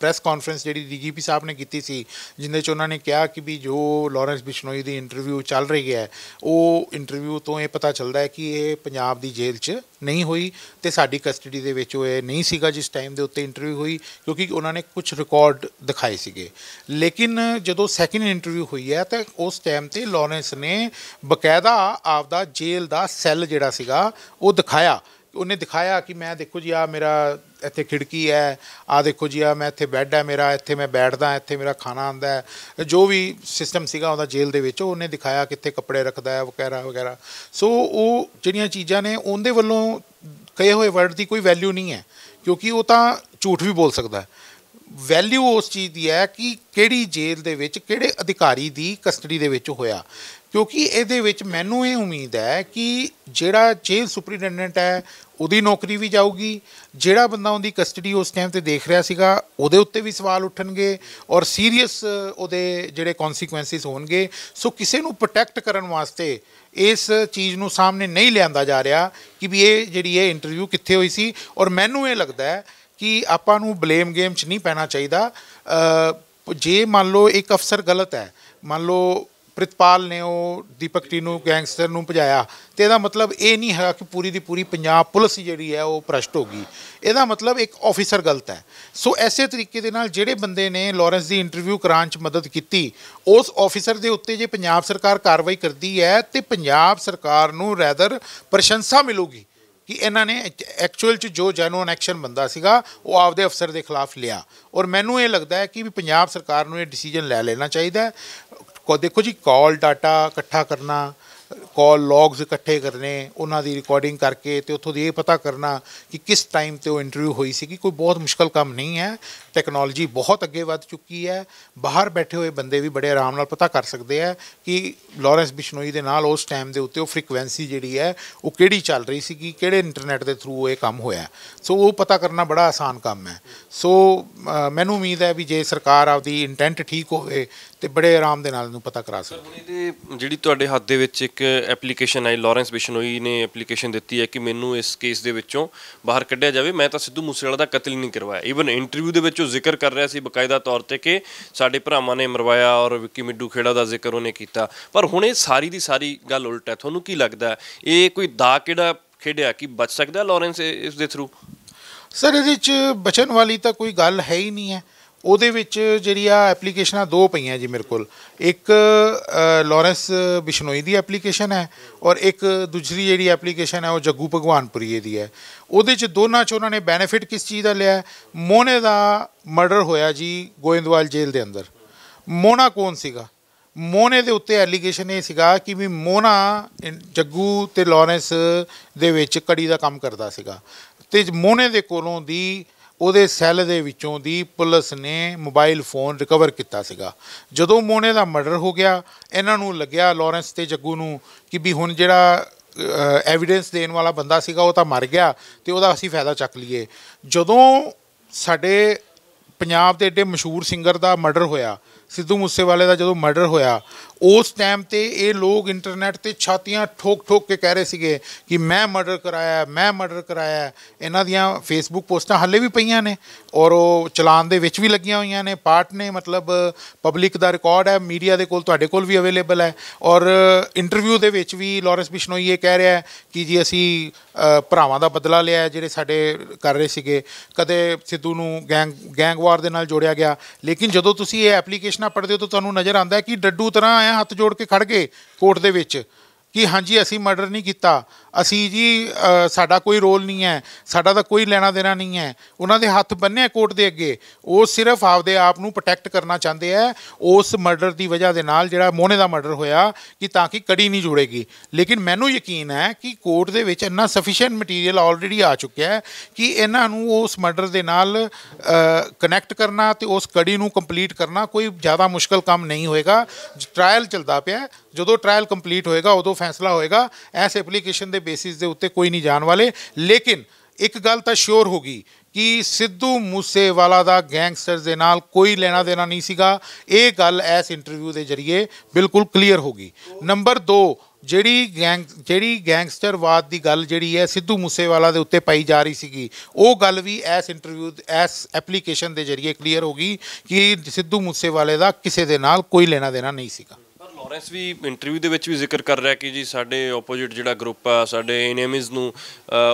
ਪ੍ਰੈਸ ਕਾਨਫਰੰਸ ਜਿਹੜੀ ਡੀਜੀਪੀ ਸਾਹਿਬ ਨੇ ਕੀਤੀ ਸੀ ਜਿੰਦੇ ਚ ਉਹਨਾਂ ਨੇ ਕਿਹਾ ਕਿ ਵੀ ਜੋ ਲਾਰੈਂਸ ਬਿਸ਼ਨੋਈ ਦੀ ਇੰਟਰਵਿਊ ਚੱਲ ਰਹੀ ਹੈ ਉਹ ਇੰਟਰਵਿਊ ਤੋਂ ਇਹ ਪਤਾ ਚੱਲਦਾ ਹੈ ਕਿ ਇਹ ਪੰਜਾਬ ਦੀ ਜੇਲ੍ਹ 'ਚ ਨਹੀਂ ਹੋਈ ਤੇ ਸਾਡੀ ਕਸਟਡੀ ਦੇ ਵਿੱਚ ਉਹ ਨਹੀਂ ਸੀਗਾ ਜਿਸ ਟਾਈਮ ਦੇ ਉੱਤੇ ਇੰਟਰਵਿਊ ਹੋਈ ਕਿਉਂਕਿ ਉਹਨਾਂ ਨੇ ਕੁਝ ਰਿਕਾਰਡ ਦਿਖਾਏ ਸੀਗੇ ਲੇਕਿਨ ਜਦੋਂ ਸੈਕਿੰਡ ਇੰਟਰਵਿਊ ਹੋਈ ਹੈ ਤਾਂ ਉਸ ਟਾਈਮ ਤੇ ਲਾਰੈਂਸ ਨੇ ਬਕਾਇਦਾ ਆਪਦਾ ਜੇਲ੍ਹ ਦਾ ਸੈੱਲ ਜਿਹੜਾ ਸੀਗਾ ਉਹ ਦਿਖਾਇਆ ਉਹਨੇ ਦਿਖਾਇਆ ਕਿ ਮੈਂ ਦੇਖੋ ਜੀ ਆ ਮੇਰਾ ਇੱਥੇ ਖਿੜਕੀ ਹੈ ਆ ਦੇਖੋ ਜੀ ਆ ਮੈਂ ਇੱਥੇ ਬੈੱਡ ਹੈ ਮੇਰਾ ਇੱਥੇ ਮੈਂ ਬੈਠਦਾ ਇੱਥੇ ਮੇਰਾ ਖਾਣਾ ਆਉਂਦਾ ਹੈ ਜੋ ਵੀ ਸਿਸਟਮ ਸੀਗਾ ਉਹਦਾ ਜੇਲ੍ਹ ਦੇ ਵਿੱਚ ਉਹਨੇ ਦਿਖਾਇਆ ਕਿੱਥੇ ਕੱਪੜੇ ਰੱਖਦਾ ਹੈ ਵਗੈਰਾ ਵਗੈਰਾ ਸੋ ਉਹ ਜਿਹੜੀਆਂ ਚੀਜ਼ਾਂ ਨੇ ਉਹਦੇ ਵੱਲੋਂ ਕਹੇ ਹੋਏ ਵਰਡ ਦੀ ਕੋਈ ਵੈਲਿਊ ਨਹੀਂ ਹੈ ਕਿਉਂਕਿ ਉਹ ਤਾਂ ਝੂਠ ਵੀ ਬੋਲ ਸਕਦਾ ਹੈ ਵੈਲਿਊ ਉਸ ਚੀਜ਼ ਦੀ ਹੈ ਕਿ ਕਿਹੜੀ ਜੇਲ੍ਹ ਦੇ ਵਿੱਚ ਕਿਹੜੇ ਅਧਿਕਾਰੀ ਦੀ ਕਸਟਡੀ ਦੇ ਵਿੱਚ ਹੋਇਆ ਕਿਉਂਕਿ ਇਹਦੇ ਵਿੱਚ ਮੈਨੂੰ ਇਹ ਉਮੀਦ ਹੈ ਕਿ ਜਿਹੜਾ ਜੇਲ੍ਹ ਸੁਪਰੀਡੈਂਡੈਂਟ ਹੈ ਉਹਦੀ ਨੌਕਰੀ ਵੀ ਜਾਊਗੀ ਜਿਹੜਾ ਬੰਦਾ ਉਹਦੀ ਕਸਟਡੀ ਉਸ ਟਾਈਮ ਤੇ ਦੇਖ ਰਿਹਾ ਸੀਗਾ ਉਹਦੇ ਉੱਤੇ ਵੀ ਸਵਾਲ ਉੱਠਣਗੇ ਔਰ ਸੀਰੀਅਸ ਉਹਦੇ ਜਿਹੜੇ ਕਨਸੀਕੁਐਂਸਿਸ ਹੋਣਗੇ ਸੋ ਕਿਸੇ ਨੂੰ ਪ੍ਰੋਟੈਕਟ ਕਰਨ ਵਾਸਤੇ ਇਸ ਚੀਜ਼ ਨੂੰ ਸਾਹਮਣੇ ਨਹੀਂ ਲਿਆਂਦਾ ਜਾ ਰਿਹਾ ਕਿ ਵੀ ਇਹ ਜਿਹੜੀ ਇਹ ਇੰਟਰਵਿਊ ਕਿੱਥੇ ਹੋਈ ਸੀ ਔਰ ਮੈਨੂੰ ਇਹ ਲੱਗਦਾ ਹੈ ਕਿ ਆਪਾਂ ਨੂੰ ਬਲੇਮ ਗੇਮ 'ਚ ਨਹੀਂ ਪੈਣਾ ਚਾਹੀਦਾ ਜੇ ਮੰਨ ਲਓ ਇੱਕ ਅਫਸਰ ਗਲਤ ਹੈ ਮੰਨ ਲਓ ਪ੍ਰਿਤਪਾਲ ਨੇ ਉਹ ਦੀਪਕ ਟੀਨੂ ਗੈਂਗਸਟਰ ਨੂੰ ਭਜਾਇਆ ਤੇ ਇਹਦਾ ਮਤਲਬ ਇਹ ਨਹੀਂ ਹੈਗਾ ਕਿ ਪੂਰੀ ਦੀ ਪੂਰੀ ਪੰਜਾਬ ਪੁਲਿਸ ਜਿਹੜੀ ਹੈ ਉਹ ਭ੍ਰਸ਼ਟ ਹੋ ਗਈ ਇਹਦਾ ਮਤਲਬ ਇੱਕ ਆਫੀਸਰ ਗਲਤ ਹੈ ਸੋ ਐਸੇ ਤਰੀਕੇ ਦੇ ਨਾਲ ਜਿਹੜੇ ਬੰਦੇ ਨੇ ਲਾਰੈਂਸ ਦੀ ਇੰਟਰਵਿਊ ਕਰਾਂਚ ਮਦਦ ਕੀਤੀ ਉਸ ਆਫੀਸਰ ਦੇ ਉੱਤੇ ਜੇ ਪੰਜਾਬ ਸਰਕਾਰ ਕਾਰਵਾਈ ਕਰਦੀ ਹੈ ਤੇ ਪੰਜਾਬ ਸਰਕਾਰ ਨੂੰ ਰੈਦਰ ਪ੍ਰਸ਼ੰਸਾ ਮਿਲੂਗੀ ਕਿ ਇਹਨਾਂ ਨੇ ਐਕਚੁਅਲ ਚ ਜੋ ਜੈਨੂਨ ਐਕਸ਼ਨ ਬੰਦਾ ਸੀਗਾ ਉਹ ਆਪਦੇ ਅਫਸਰ ਦੇ ਖਿਲਾਫ ਲਿਆ ਔਰ ਮੈਨੂੰ ਇਹ ਲੱਗਦਾ ਹੈ ਕਿ ਵੀ ਪੰਜਾਬ ਸਰਕਾਰ ਨੂੰ ਇਹ ਡਿਸੀਜਨ ਲੈ ਲੈਣਾ ਚਾਹੀਦਾ ਹੈ ਕੋ ਦੇਖੋ ਜੀ ਕਾਲ ਡਾਟਾ ਇਕੱਠਾ ਕਰਨਾ ਕਾਲ ਲੌਗਸ ਇਕੱਠੇ ਕਰਨੇ ਉਹਨਾਂ ਦੀ ਰਿਕਾਰਡਿੰਗ ਕਰਕੇ ਤੇ ਉੱਥੋਂ ਦੀ ਇਹ ਪਤਾ ਕਰਨਾ ਕਿ ਕਿਸ ਟਾਈਮ ਤੇ ਉਹ ਇੰਟਰਵਿਊ ਹੋਈ ਸੀ ਕਿ ਕੋਈ ਬਹੁਤ ਮੁਸ਼ਕਲ ਕੰਮ ਨਹੀਂ ਹੈ ਟੈਕਨੋਲੋਜੀ ਬਹੁਤ ਅੱਗੇ ਵੱਧ ਚੁੱਕੀ ਹੈ ਬਾਹਰ ਬੈਠੇ ਹੋਏ ਬੰਦੇ ਵੀ ਬੜੇ ਆਰਾਮ ਨਾਲ ਪਤਾ ਕਰ ਸਕਦੇ ਆ ਕਿ ਲਾਰੈਂਸ ਬਿਸ਼ਨੋਈ ਦੇ ਨਾਲ ਉਸ ਟਾਈਮ ਦੇ ਉੱਤੇ ਉਹ ਫ੍ਰੀਕਵੈਂਸੀ ਜਿਹੜੀ ਹੈ ਉਹ ਕਿਹੜੀ ਚੱਲ ਰਹੀ ਸੀ ਕਿ ਕਿਹੜੇ ਇੰਟਰਨੈਟ ਦੇ ਥਰੂ ਇਹ ਕੰਮ ਹੋਇਆ ਸੋ ਉਹ ਪਤਾ ਕਰਨਾ ਬੜਾ ਆਸਾਨ ਕੰਮ ਹੈ ਸੋ ਮੈਨੂੰ ਉਮੀਦ ਹੈ ਵੀ ਜੇ ਸਰਕਾਰ ਆਪਦੀ ਇੰਟੈਂਟ ਠੀਕ ਹੋਵੇ ਤੇ ਬੜੇ ਆਰਾਮ ਦੇ ਨਾਲ ਇਹਨੂੰ ਪਤਾ ਕਰਾ ਸਕਦੇ ਜਿਹੜੀ ਤੁਹਾਡੇ ਹੱਥ ਦੇ ਵਿੱਚ ਇੱਕ ਐਪਲੀਕੇਸ਼ਨ ਆਈ ਲਾਰੈਂਸ ਬਿਸ਼ਨੋਈ ਨੇ ਐਪਲੀਕੇਸ਼ਨ ਦਿੱਤੀ ਹੈ ਕਿ ਮੈਨੂੰ ਇਸ ਕੇਸ ਦੇ ਵਿੱਚੋਂ ਬਾਹਰ ਕੱਢਿਆ ਜਾਵੇ ਮੈਂ ਤਾਂ ਸਿੱਧੂ ਮੂਸੇਵਾਲਾ ਦਾ ਕਤਲ ਨਹੀਂ ਕਰਵਾਇਆ ਈਵਨ ਇੰਟਰਵਿਊ ਦੇ ਵਿੱਚ ਉਹ ਜ਼ਿਕਰ ਕਰ ਰਿਹਾ ਸੀ ਬਕਾਇਦਾ ਤੌਰ ਤੇ ਕਿ ਸਾਡੇ ਭਰਾਵਾਂ ਨੇ ਮਰਵਾਇਆ ਔਰ ਵਿੱਕੀ ਮਿੱਡੂ ਖੇੜਾ ਦਾ ਜ਼ਿਕਰ ਉਹਨੇ ਕੀਤਾ ਪਰ ਹੁਣ ਇਹ ਸਾਰੀ ਦੀ ਸਾਰੀ ਗੱਲ ਉਲਟ ਹੈ ਤੁਹਾਨੂੰ ਕੀ ਲੱਗਦਾ ਇਹ ਕੋਈ ਦਾ ਕਿਹੜਾ ਖੇਡਿਆ ਕਿ ਬਚ ਸਕਦਾ ਲਾਰੈਂਸ ਇਸ ਦੇ ਥਰੂ ਸਰ ਇਹਦੇ ਵਿੱਚ ਬਚਣ ਵਾਲੀ ਤਾਂ ਕੋਈ ਗੱਲ ਹੈ ਹੀ ਨਹੀਂ ਹੈ ਉਹਦੇ ਵਿੱਚ ਜਿਹੜੀ ਆ ਐਪਲੀਕੇਸ਼ਨਾਂ ਦੋ ਪਈਆਂ ਜੀ ਮੇਰੇ ਕੋਲ ਇੱਕ ਲਾਰੈਂਸ ਬਿਸ਼ਨੋਈ ਦੀ ਐਪਲੀਕੇਸ਼ਨ ਹੈ ਔਰ ਇੱਕ ਦੂਜੀ ਜਿਹੜੀ ਐਪਲੀਕੇਸ਼ਨ ਹੈ ਉਹ ਜੱਗੂ ਭਗਵਾਨਪੁਰੀਏ ਦੀ ਹੈ ਉਹਦੇ ਚ ਦੋਨਾਂ ਚ ਉਹਨਾਂ ਨੇ ਬੈਨੀਫਿਟ ਕਿਸ ਚੀਜ਼ ਦਾ ਲਿਆ ਮੋਨੇ ਦਾ ਮਰਡਰ ਹੋਇਆ ਜੀ ਗੋਇੰਦਵਾਲ ਜੇਲ੍ਹ ਦੇ ਅੰਦਰ ਮੋਨਾ ਕੌਣ ਸੀਗਾ ਮੋਨੇ ਦੇ ਉੱਤੇ ਐਲੀਗੇਸ਼ਨ ਇਹ ਸੀਗਾ ਕਿ ਵੀ ਮੋਨਾ ਜੱਗੂ ਤੇ ਲਾਰੈਂਸ ਦੇ ਵਿੱਚ ਕੜੀ ਦਾ ਕੰਮ ਕਰਦਾ ਸੀਗਾ ਤੇ ਮੋਨੇ ਦੇ ਕੋਲੋਂ ਦੀ ਉਹਦੇ ਸੈੱਲ ਦੇ ਵਿੱਚੋਂ ਦੀ ਪੁਲਿਸ ਨੇ ਮੋਬਾਈਲ ਫੋਨ ਰਿਕਵਰ ਕੀਤਾ ਸੀਗਾ ਜਦੋਂ ਮੋਨੇ ਦਾ ਮਰਡਰ ਹੋ ਗਿਆ ਇਹਨਾਂ ਨੂੰ ਲੱਗਿਆ ਲਾਰੈਂਸ ਤੇ ਜੱਗੂ ਨੂੰ ਕਿ ਵੀ ਹੁਣ ਜਿਹੜਾ ਐਵੀਡੈਂਸ ਦੇਣ ਵਾਲਾ ਬੰਦਾ ਸੀਗਾ ਉਹ ਤਾਂ ਮਰ ਗਿਆ ਤੇ ਉਹਦਾ ਅਸੀਂ ਫਾਇਦਾ ਚੱਕ ਲਈਏ ਜਦੋਂ ਸਾਡੇ ਪੰਜਾਬ ਦੇ ਏਡੇ ਮਸ਼ਹੂਰ ਸਿੰਗਰ ਦਾ ਮਰਡਰ ਹੋਇਆ ਸਿੱਧੂ ਮੂਸੇਵਾਲੇ ਦਾ ਜਦੋਂ ਮਰਡਰ ਹੋਇਆ ਉਸ ਟਾਈਮ ਤੇ ਇਹ ਲੋਕ ਇੰਟਰਨੈਟ ਤੇ ਛਾਤੀਆਂ ਠੋਕ ਠੋਕ ਕੇ ਕਹਿ ਰਹੇ ਸੀਗੇ ਕਿ ਮੈਂ ਮਰਡਰ ਕਰਾਇਆ ਮੈਂ ਮਰਡਰ ਕਰਾਇਆ ਇਹਨਾਂ ਦੀਆਂ ਫੇਸਬੁੱਕ ਪੋਸਟਾਂ ਹੱਲੇ ਵੀ ਪਈਆਂ ਨੇ ਔਰ ਉਹ ਚਲਾਨ ਦੇ ਵਿੱਚ ਵੀ ਲੱਗੀਆਂ ਹੋਈਆਂ ਨੇ ਪਾਰਟ ਨੇ ਮਤਲਬ ਪਬਲਿਕ ਦਾ ਰਿਕਾਰਡ ਹੈ ਮੀਡੀਆ ਦੇ ਕੋਲ ਤੁਹਾਡੇ ਕੋਲ ਵੀ ਅਵੇਲੇਬਲ ਹੈ ਔਰ ਇੰਟਰਵਿਊ ਦੇ ਵਿੱਚ ਵੀ ਲਾਰੈਂਸ ਬਿਸ਼ਨੋਈ ਇਹ ਕਹਿ ਰਿਹਾ ਕਿ ਜੀ ਅਸੀਂ ਭਰਾਵਾਂ ਦਾ ਬਦਲਾ ਲਿਆ ਜਿਹੜੇ ਸਾਡੇ ਕਰ ਰਹੇ ਸੀਗੇ ਕਦੇ ਸਿੱਧੂ ਨੂੰ ਗੈਂਗ ਗੈਂਗਵਾਰ ਦੇ ਨਾਲ ਜੋੜਿਆ ਗਿਆ ਲੇਕਿਨ ਜਦੋਂ ਤੁਸੀਂ ਇਹ ਐਪਲੀਕੇਸ਼ਨ ਨਿਵੇਸ਼ਨਾ ਪੜਦੇ ਹੋ ਤਾਂ ਤੁਹਾਨੂੰ ਨਜ਼ਰ ਆਉਂਦਾ ਕਿ ਡੱਡੂ ਤਰ੍ਹਾਂ ਆਇਆ ਹੱਥ ਜੋੜ ਕੇ ਖੜ ਗਏ ਕੋਰਟ ਦੇ ਵਿੱਚ ਕਿ ਹਾਂਜੀ ਅਸੀਂ ਮਰਡਰ ਨਹੀਂ ਕੀਤਾ ਅਸੀਂ ਜੀ ਸਾਡਾ ਕੋਈ ਰੋਲ ਨਹੀਂ ਹੈ ਸਾਡਾ ਤਾਂ ਕੋਈ ਲੈਣਾ ਦੇਣਾ ਨਹੀਂ ਹੈ ਉਹਨਾਂ ਦੇ ਹੱਥ ਬੰਨੇ ਕੋਰਟ ਦੇ ਅੱਗੇ ਉਹ ਸਿਰਫ ਆਪਦੇ ਆਪ ਨੂੰ ਪ੍ਰੋਟੈਕਟ ਕਰਨਾ ਚਾਹੁੰਦੇ ਆ ਉਸ ਮਰਡਰ ਦੀ ਵਜ੍ਹਾ ਦੇ ਨਾਲ ਜਿਹੜਾ ਮੋਹਨੇ ਦਾ ਮਰਡਰ ਹੋਇਆ ਕਿ ਤਾਂ ਕਿ ਕੜੀ ਨਹੀਂ ਜੁੜੇਗੀ ਲੇਕਿਨ ਮੈਨੂੰ ਯਕੀਨ ਹੈ ਕਿ ਕੋਰਟ ਦੇ ਵਿੱਚ ਇੰਨਾ ਸਫੀਸ਼ੀਐਂਟ ਮਟੀਰੀਅਲ ਆਲਰੇਡੀ ਆ ਚੁੱਕਿਆ ਹੈ ਕਿ ਇਹਨਾਂ ਨੂੰ ਉਸ ਮਰਡਰ ਦੇ ਨਾਲ ਕਨੈਕਟ ਕਰਨਾ ਤੇ ਉਸ ਕੜੀ ਨੂੰ ਕੰਪਲੀਟ ਕਰਨਾ ਕੋਈ ਜ਼ਿਆਦਾ ਮੁਸ਼ਕਲ ਕੰਮ ਨਹੀਂ ਹੋਏਗਾ ਟ੍ਰਾਇਲ ਚੱਲਦਾ ਪਿਆ ਜਦੋਂ ਟ੍ਰਾਇਲ ਕੰਪਲੀਟ ਹੋਏਗਾ ਉਦੋਂ ਫੈਸਲਾ ਹੋਏਗਾ ਐਸ ਐਪਲੀਕੇਸ਼ਨ ਦੇ ਬੇਸਿਸ ਦੇ ਉੱਤੇ ਕੋਈ ਨਹੀਂ ਜਾਣ ਵਾਲੇ ਲੇਕਿਨ ਇੱਕ ਗੱਲ ਤਾਂ ਸ਼ੋਰ ਹੋ ਗਈ ਕਿ ਸਿੱਧੂ ਮੂਸੇਵਾਲਾ ਦਾ ਗੈਂਗਸਟਰ ਦੇ ਨਾਲ ਕੋਈ ਲੈਣਾ ਦੇਣਾ ਨਹੀਂ ਸੀਗਾ ਇਹ ਗੱਲ ਐਸ ਇੰਟਰਵਿਊ ਦੇ ਜ਼ਰੀਏ ਬਿਲਕੁਲ ਕਲੀਅਰ ਹੋ ਗਈ ਨੰਬਰ 2 ਜਿਹੜੀ ਗੈਂਗ ਜਿਹੜੀ ਗੈਂਗਸਟਰਵਾਦ ਦੀ ਗੱਲ ਜਿਹੜੀ ਹੈ ਸਿੱਧੂ ਮੂਸੇਵਾਲਾ ਦੇ ਉੱਤੇ ਪਾਈ ਜਾ ਰਹੀ ਸੀਗੀ ਉਹ ਗੱਲ ਵੀ ਐਸ ਇੰਟਰਵਿਊ ਐਸ ਐਪਲੀਕੇਸ਼ਨ ਦੇ ਜ਼ਰੀਏ ਕਲੀਅਰ ਹੋ ਗਈ ਕਿ ਸਿੱਧੂ ਮੂਸੇਵਾਲੇ ਦਾ ਕਿਸੇ ਦੇ ਨਾਲ ਕੋਈ ਲੈਣਾ ਦੇਣਾ ਨਹੀਂ ਸੀਗਾ ਲਾਰੈਂਸ ਵੀ ਇੰਟਰਵਿਊ ਦੇ ਵਿੱਚ ਵੀ ਜ਼ਿਕਰ ਕਰ ਰਿਹਾ ਕਿ ਜੀ ਸਾਡੇ ਆਪੋਜੀਟ ਜਿਹੜਾ ਗਰੁੱਪ ਆ ਸਾਡੇ ਐਨਮੀਜ਼ ਨੂੰ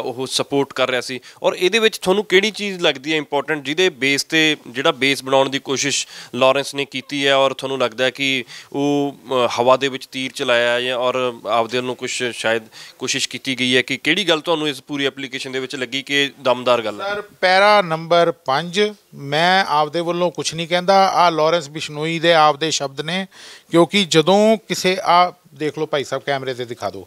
ਉਹ ਸਪੋਰਟ ਕਰ ਰਿਹਾ ਸੀ ਔਰ ਇਹਦੇ ਵਿੱਚ ਤੁਹਾਨੂੰ ਕਿਹੜੀ ਚੀਜ਼ ਲੱਗਦੀ ਹੈ ਇੰਪੋਰਟੈਂਟ ਜਿਹਦੇ ਬੇਸ ਤੇ ਜਿਹੜਾ ਬੇਸ ਬਣਾਉਣ ਦੀ ਕੋਸ਼ਿਸ਼ ਲਾਰੈਂਸ ਨੇ ਕੀਤੀ ਹੈ ਔਰ ਤੁਹਾਨੂੰ ਲੱਗਦਾ ਹੈ ਕਿ ਉਹ ਹਵਾ ਦੇ ਵਿੱਚ ਤੀਰ ਚਲਾਇਆ ਹੈ ਔਰ ਆਪਦੇ ਨੂੰ ਕੁਝ ਸ਼ਾਇਦ ਕੋਸ਼ਿਸ਼ ਕੀਤੀ ਗਈ ਹੈ ਕਿ ਕਿਹੜੀ ਗੱਲ ਤੁਹਾਨੂੰ ਇਸ ਪੂਰੀ ਐਪਲੀਕੇਸ਼ਨ ਦੇ ਵਿੱਚ ਲੱਗੀ ਕਿ ਦਮਦਾਰ ਗੱਲ ਹੈ ਸਰ ਪੈਰਾ ਨੰਬਰ 5 ਮੈਂ ਆਪਦੇ ਵੱਲੋਂ ਕੁਝ ਨਹੀਂ ਕਹਿੰਦਾ ਆ ਲਾਰੈਂਸ ਬਿਸ਼ਨੋਈ ਦੇ ਆਪਦੇ ਸ਼ਬਦ ਨੇ ਕਿਉਂਕਿ ਜਦੋਂ ਕਿਸੇ ਆ ਦੇਖ ਲਓ ਭਾਈ ਸਾਹਿਬ ਕੈਮਰੇ ਤੇ ਦਿਖਾ ਦਿਓ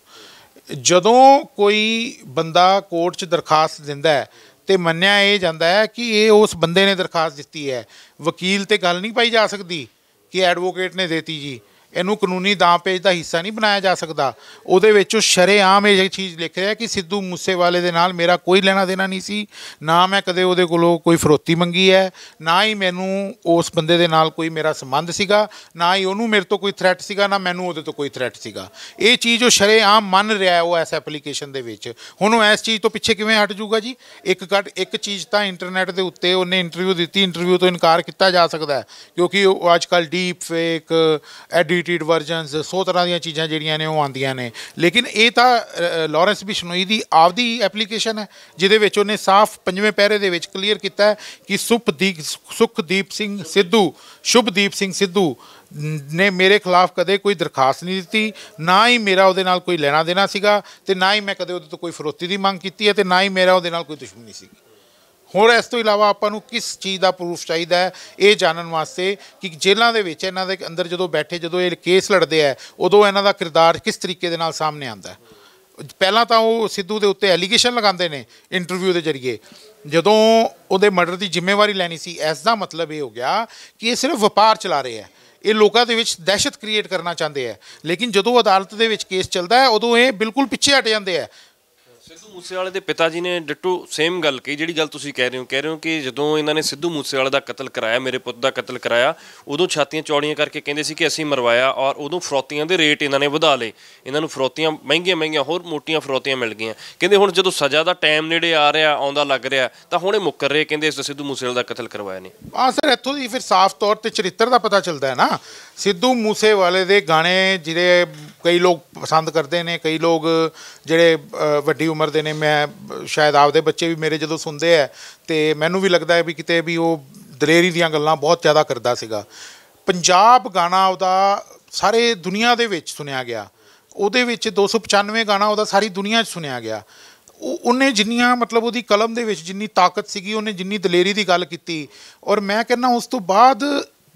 ਜਦੋਂ ਕੋਈ ਬੰਦਾ ਕੋਰਟ 'ਚ ਦਰਖਾਸਤ ਦਿੰਦਾ ਹੈ ਤੇ ਮੰਨਿਆ ਇਹ ਜਾਂਦਾ ਹੈ ਕਿ ਇਹ ਉਸ ਬੰਦੇ ਨੇ ਦਰਖਾਸਤ ਦਿੱਤੀ ਹੈ ਵਕੀਲ ਤੇ ਗੱਲ ਨਹੀਂ ਪਾਈ ਜਾ ਸਕਦੀ ਕਿ ਐਡਵੋਕੇਟ ਨੇ ਦੇਤੀ ਜੀ ਇਹਨੂੰ ਕਾਨੂੰਨੀ ਦਾਅ ਪੇਜ ਦਾ ਹਿੱਸਾ ਨਹੀਂ ਬਣਾਇਆ ਜਾ ਸਕਦਾ ਉਹਦੇ ਵਿੱਚ ਉਹ ਸ਼ਰੇਆਮ ਇਹ ਚੀਜ਼ ਲਿਖ ਰਿਹਾ ਕਿ ਸਿੱਧੂ ਮੂਸੇਵਾਲੇ ਦੇ ਨਾਲ ਮੇਰਾ ਕੋਈ ਲੈਣਾ ਦੇਣਾ ਨਹੀਂ ਸੀ ਨਾ ਮੈਂ ਕਦੇ ਉਹਦੇ ਕੋਲੋਂ ਕੋਈ ਫਰੋਤੀ ਮੰਗੀ ਹੈ ਨਾ ਹੀ ਮੈਨੂੰ ਉਸ ਬੰਦੇ ਦੇ ਨਾਲ ਕੋਈ ਮੇਰਾ ਸੰਬੰਧ ਸੀਗਾ ਨਾ ਹੀ ਉਹਨੂੰ ਮੇਰੇ ਤੋਂ ਕੋਈ ਥ੍ਰੈਟ ਸੀਗਾ ਨਾ ਮੈਨੂੰ ਉਹਦੇ ਤੋਂ ਕੋਈ ਥ੍ਰੈਟ ਸੀਗਾ ਇਹ ਚੀਜ਼ ਉਹ ਸ਼ਰੇਆਮ ਮੰਨ ਰਿਹਾ ਉਹ ਇਸ ਐਪਲੀਕੇਸ਼ਨ ਦੇ ਵਿੱਚ ਹੁਣ ਉਹ ਇਸ ਚੀਜ਼ ਤੋਂ ਪਿੱਛੇ ਕਿਵੇਂ ਹਟ ਜਾਊਗਾ ਜੀ ਇੱਕ ਘਟ ਇੱਕ ਚੀਜ਼ ਤਾਂ ਇੰਟਰਨੈਟ ਦੇ ਉੱਤੇ ਉਹਨੇ ਇੰਟਰਵਿਊ ਦਿੱਤੀ ਇੰਟਰਵਿਊ ਤੋਂ ਇਨਕਾਰ ਕੀਤਾ ਜਾ ਸਕਦਾ ਕਿਉਂਕਿ ਉਹ ਅੱਜ ਕੱਲ deep fake edit edited versions ਸੋ ਤਰ੍ਹਾਂ ਦੀਆਂ ਚੀਜ਼ਾਂ ਜਿਹੜੀਆਂ ਨੇ ਉਹ ਆਉਂਦੀਆਂ ਨੇ ਲੇਕਿਨ ਇਹ ਤਾਂ ਲਾਰੈਂਸ ਬਿਸ਼ਨੋਈ ਦੀ ਆਪਦੀ ਐਪਲੀਕੇਸ਼ਨ ਹੈ ਜਿਹਦੇ ਵਿੱਚ ਉਹਨੇ ਸਾਫ਼ ਪੰਜਵੇਂ ਪੈਰੇ ਦੇ ਵਿੱਚ ਕਲੀਅਰ ਕੀਤਾ ਹੈ ਕਿ ਸੁਪਦੀਪ ਸੁਖਦੀਪ ਸਿੰਘ ਸਿੱਧੂ ਸ਼ੁਭਦੀਪ ਸਿੰਘ ਸਿੱਧੂ ਨੇ ਮੇਰੇ ਖਿਲਾਫ ਕਦੇ ਕੋਈ ਦਰਖਾਸਤ ਨਹੀਂ ਦਿੱਤੀ ਨਾ ਹੀ ਮੇਰਾ ਉਹਦੇ ਨਾਲ ਕੋਈ ਲੈਣਾ ਦੇਣਾ ਸੀਗਾ ਤੇ ਨਾ ਹੀ ਮੈਂ ਕਦੇ ਉਹਦੇ ਤੋਂ ਕੋਈ ਫਰੋਤੀ ਦੀ ਮੰਗ ਕੀਤੀ ਹੈ ਤੇ ਨਾ ਹੀ ਮੇਰਾ ਉਹਦੇ ਨਾਲ ਕੋਈ ਦੁਸ਼ਮਣੀ ਸੀਗੀ ਹੋਰ ਇਸ ਤੋਂ ਇਲਾਵਾ ਆਪਾਂ ਨੂੰ ਕਿਸ ਚੀਜ਼ ਦਾ ਪ੍ਰੂਫ ਚਾਹੀਦਾ ਹੈ ਇਹ ਜਾਣਨ ਵਾਸਤੇ ਕਿ ਜੇਲ੍ਹਾਂ ਦੇ ਵਿੱਚ ਇਹਨਾਂ ਦੇ ਅੰਦਰ ਜਦੋਂ ਬੈਠੇ ਜਦੋਂ ਇਹ ਕੇਸ ਲੜਦੇ ਆ ਉਦੋਂ ਇਹਨਾਂ ਦਾ ਕਿਰਦਾਰ ਕਿਸ ਤਰੀਕੇ ਦੇ ਨਾਲ ਸਾਹਮਣੇ ਆਉਂਦਾ ਹੈ ਪਹਿਲਾਂ ਤਾਂ ਉਹ ਸਿੱਧੂ ਦੇ ਉੱਤੇ ਐਲੀਗੇਸ਼ਨ ਲਗਾਉਂਦੇ ਨੇ ਇੰਟਰਵਿਊ ਦੇ ਜ਼ਰੀਏ ਜਦੋਂ ਉਹਦੇ ਮਰਡਰ ਦੀ ਜ਼ਿੰਮੇਵਾਰੀ ਲੈਣੀ ਸੀ ਇਸ ਦਾ ਮਤਲਬ ਇਹ ਹੋ ਗਿਆ ਕਿ ਇਹ ਸਿਰਫ ਵਪਾਰ ਚਲਾ ਰਹੇ ਆ ਇਹ ਲੋਕਾਂ ਦੇ ਵਿੱਚ ਦਹਿਸ਼ਤ ਕ੍ਰੀਏਟ ਕਰਨਾ ਚਾਹੁੰਦੇ ਆ ਲੇਕਿਨ ਜਦੋਂ ਅਦਾਲਤ ਦੇ ਵਿੱਚ ਕੇਸ ਚੱਲਦਾ ਹੈ ਉਦੋਂ ਇਹ ਬਿਲਕੁਲ ਪਿੱਛੇ ਹਟ ਜਾਂਦੇ ਆ ਮੂਸੇਵਾਲੇ ਦੇ ਪਿਤਾ ਜੀ ਨੇ ਡਿੱਟੂ ਸੇਮ ਗੱਲ ਕਹੀ ਜਿਹੜੀ ਗੱਲ ਤੁਸੀਂ ਕਹਿ ਰਹੇ ਹੋ ਕਹਿ ਰਹੇ ਹੋ ਕਿ ਜਦੋਂ ਇਹਨਾਂ ਨੇ ਸਿੱਧੂ ਮੂਸੇਵਾਲੇ ਦਾ ਕਤਲ ਕਰਾਇਆ ਮੇਰੇ ਪੁੱਤ ਦਾ ਕਤਲ ਕਰਾਇਆ ਉਦੋਂ ਛਾਤੀਆਂ ਚੌੜੀਆਂ ਕਰਕੇ ਕਹਿੰਦੇ ਸੀ ਕਿ ਅਸੀਂ ਮਰਵਾਇਆ ਔਰ ਉਦੋਂ ਫਰੋਤੀਆਂ ਦੇ ਰੇਟ ਇਹਨਾਂ ਨੇ ਵਧਾ ਲਏ ਇਹਨਾਂ ਨੂੰ ਫਰੋਤੀਆਂ ਮਹਿੰਗੀਆਂ ਮਹਿੰਗੀਆਂ ਹੋਰ ਮੋਟੀਆਂ ਫਰੋਤੀਆਂ ਮਿਲ ਗਈਆਂ ਕਹਿੰਦੇ ਹੁਣ ਜਦੋਂ ਸਜ਼ਾ ਦਾ ਟਾਈਮ ਨੇੜੇ ਆ ਰਿਹਾ ਆਉਂਦਾ ਲੱਗ ਰਿਹਾ ਤਾਂ ਹੁਣ ਇਹ ਮੁੱਕਰ ਰਹੇ ਕਹਿੰਦੇ ਇਸ ਸਿੱਧੂ ਮੂਸੇਵਾਲੇ ਦਾ ਕਤਲ ਕਰਵਾਇਆ ਨਹੀਂ ਆ ਸਰ ਇੱਥੋਂ ਦੀ ਫਿਰ ਸਾਫ਼ ਤੌਰ ਤੇ ਚਰਿੱਤਰ ਦਾ ਪਤਾ ਚੱਲਦਾ ਹੈ ਨਾ ਸਿੱਧੂ ਮੂਸੇਵਾਲੇ ਦੇ ਗਾਣੇ ਜਿਹੜੇ ਕਈ ਲੋਕ ਪਸੰਦ ਕਰਦੇ ਨੇ ਕਈ ਲੋਕ ਜਿਹੜੇ ਵੱਡੀ ਉਮਰ ਦੇ ਨੇ ਮੈਂ ਸ਼ਾਇਦ ਆਪਦੇ ਬੱਚੇ ਵੀ ਮੇਰੇ ਜਦੋਂ ਸੁਣਦੇ ਆ ਤੇ ਮੈਨੂੰ ਵੀ ਲੱਗਦਾ ਹੈ ਵੀ ਕਿਤੇ ਵੀ ਉਹ ਦਲੇਰੀ ਦੀਆਂ ਗੱਲਾਂ ਬਹੁਤ ਜ਼ਿਆਦਾ ਕਰਦਾ ਸੀਗਾ ਪੰਜਾਬ ਗਾਣਾ ਉਹਦਾ ਸਾਰੇ ਦੁਨੀਆ ਦੇ ਵਿੱਚ ਸੁਣਿਆ ਗਿਆ ਉਹਦੇ ਵਿੱਚ 295 ਗਾਣਾ ਉਹਦਾ ਸਾਰੀ ਦੁਨੀਆ 'ਚ ਸੁਣਿਆ ਗਿਆ ਉਹਨੇ ਜਿੰਨੀਆਂ ਮਤਲਬ ਉਹਦੀ ਕਲਮ ਦੇ ਵਿੱਚ ਜਿੰਨੀ ਤਾਕਤ ਸੀਗੀ ਉਹਨੇ ਜਿੰਨੀ ਦਲੇਰੀ ਦੀ ਗੱਲ ਕੀਤੀ ਔਰ ਮੈਂ ਕਹਿੰਨਾ ਉਸ ਤੋਂ ਬਾਅਦ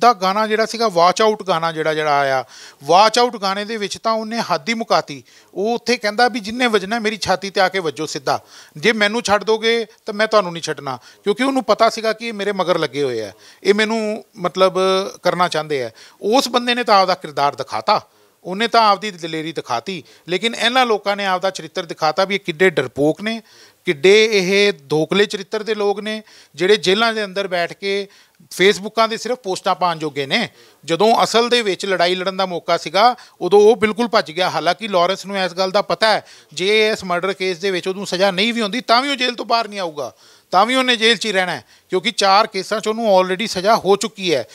ਦਾ ਗਾਣਾ ਜਿਹੜਾ ਸੀਗਾ ਵਾਚ ਆਊਟ ਗਾਣਾ ਜਿਹੜਾ ਜਿਹੜਾ ਆਇਆ ਵਾਚ ਆਊਟ ਗਾਣੇ ਦੇ ਵਿੱਚ ਤਾਂ ਉਹਨੇ ਹੱਦ ਹੀ ਮੁਕਾਤੀ ਉਹ ਉੱਥੇ ਕਹਿੰਦਾ ਵੀ ਜਿੰਨੇ ਵਜਣਾ ਮੇਰੀ ਛਾਤੀ ਤੇ ਆ ਕੇ ਵੱਜੋ ਸਿੱਧਾ ਜੇ ਮੈਨੂੰ ਛੱਡ ਦੋਗੇ ਤਾਂ ਮੈਂ ਤੁਹਾਨੂੰ ਨਹੀਂ ਛੱਡਣਾ ਕਿਉਂਕਿ ਉਹਨੂੰ ਪਤਾ ਸੀਗਾ ਕਿ ਇਹ ਮੇਰੇ ਮਗਰ ਲੱਗੇ ਹੋਏ ਆ ਇਹ ਮੈਨੂੰ ਮਤਲਬ ਕਰਨਾ ਚਾਹੁੰਦੇ ਆ ਉਸ ਬੰਦੇ ਨੇ ਤਾਂ ਆਪਦਾ ਕਿਰਦਾਰ ਦਿਖਾਤਾ ਉਹਨੇ ਤਾਂ ਆਪਦੀ ਦਲੇਰੀ ਦਿਖਾਤੀ ਲੇਕਿਨ ਇਹਨਾਂ ਲੋਕਾਂ ਨੇ ਆਪਦਾ ਚਰਿੱਤਰ ਦਿਖਾਤਾ ਵੀ ਇਹ ਕਿੱਡੇ ਡਰਪੋਕ ਨੇ ਕਿੱਡੇ ਇਹ ਧੋਖਲੇ ਚਰਿੱਤਰ ਦੇ ਲੋਕ ਨੇ ਜਿਹੜੇ ਜੇਲ੍ਹਾਂ ਦੇ ਅੰਦਰ ਬੈਠ ਕੇ ਫੇਸਬੁੱਕਾਂ ਦੇ ਸਿਰਫ ਪੋਸਟਾਂ ਪਾਣ ਜੋਗੇ ਨੇ ਜਦੋਂ ਅਸਲ ਦੇ ਵਿੱਚ ਲੜਾਈ ਲੜਨ ਦਾ ਮੌਕਾ ਸੀਗਾ ਉਦੋਂ ਉਹ ਬਿਲਕੁਲ ਭੱਜ ਗਿਆ ਹਾਲਾਂਕਿ ਲਾਰੈਂਸ ਨੂੰ ਇਸ ਗੱਲ ਦਾ ਪਤਾ ਹੈ ਜੇ ਇਸ ਮਰਡਰ ਕੇਸ ਦੇ ਵਿੱਚ ਉਹਨੂੰ ਸਜ਼ਾ ਨਹੀਂ ਵੀ ਹੁੰਦੀ ਤਾਂ ਵੀ ਉਹ ਜੇਲ੍ਹ ਤੋਂ ਬਾਹਰ ਨਹੀਂ ਆਊਗਾ ਤਾਂ ਵੀ ਉਹਨੇ ਜੇਲ੍ਹ 'ਚ ਹੀ ਰਹਿਣਾ ਕਿਉਂਕਿ ਚਾਰ ਕੇਸਾਂ 'ਚ ਉਹਨੂੰ ਆਲਰੇਡੀ ਸਜ਼ਾ ਹੋ ਚੁੱਕੀ ਹੈ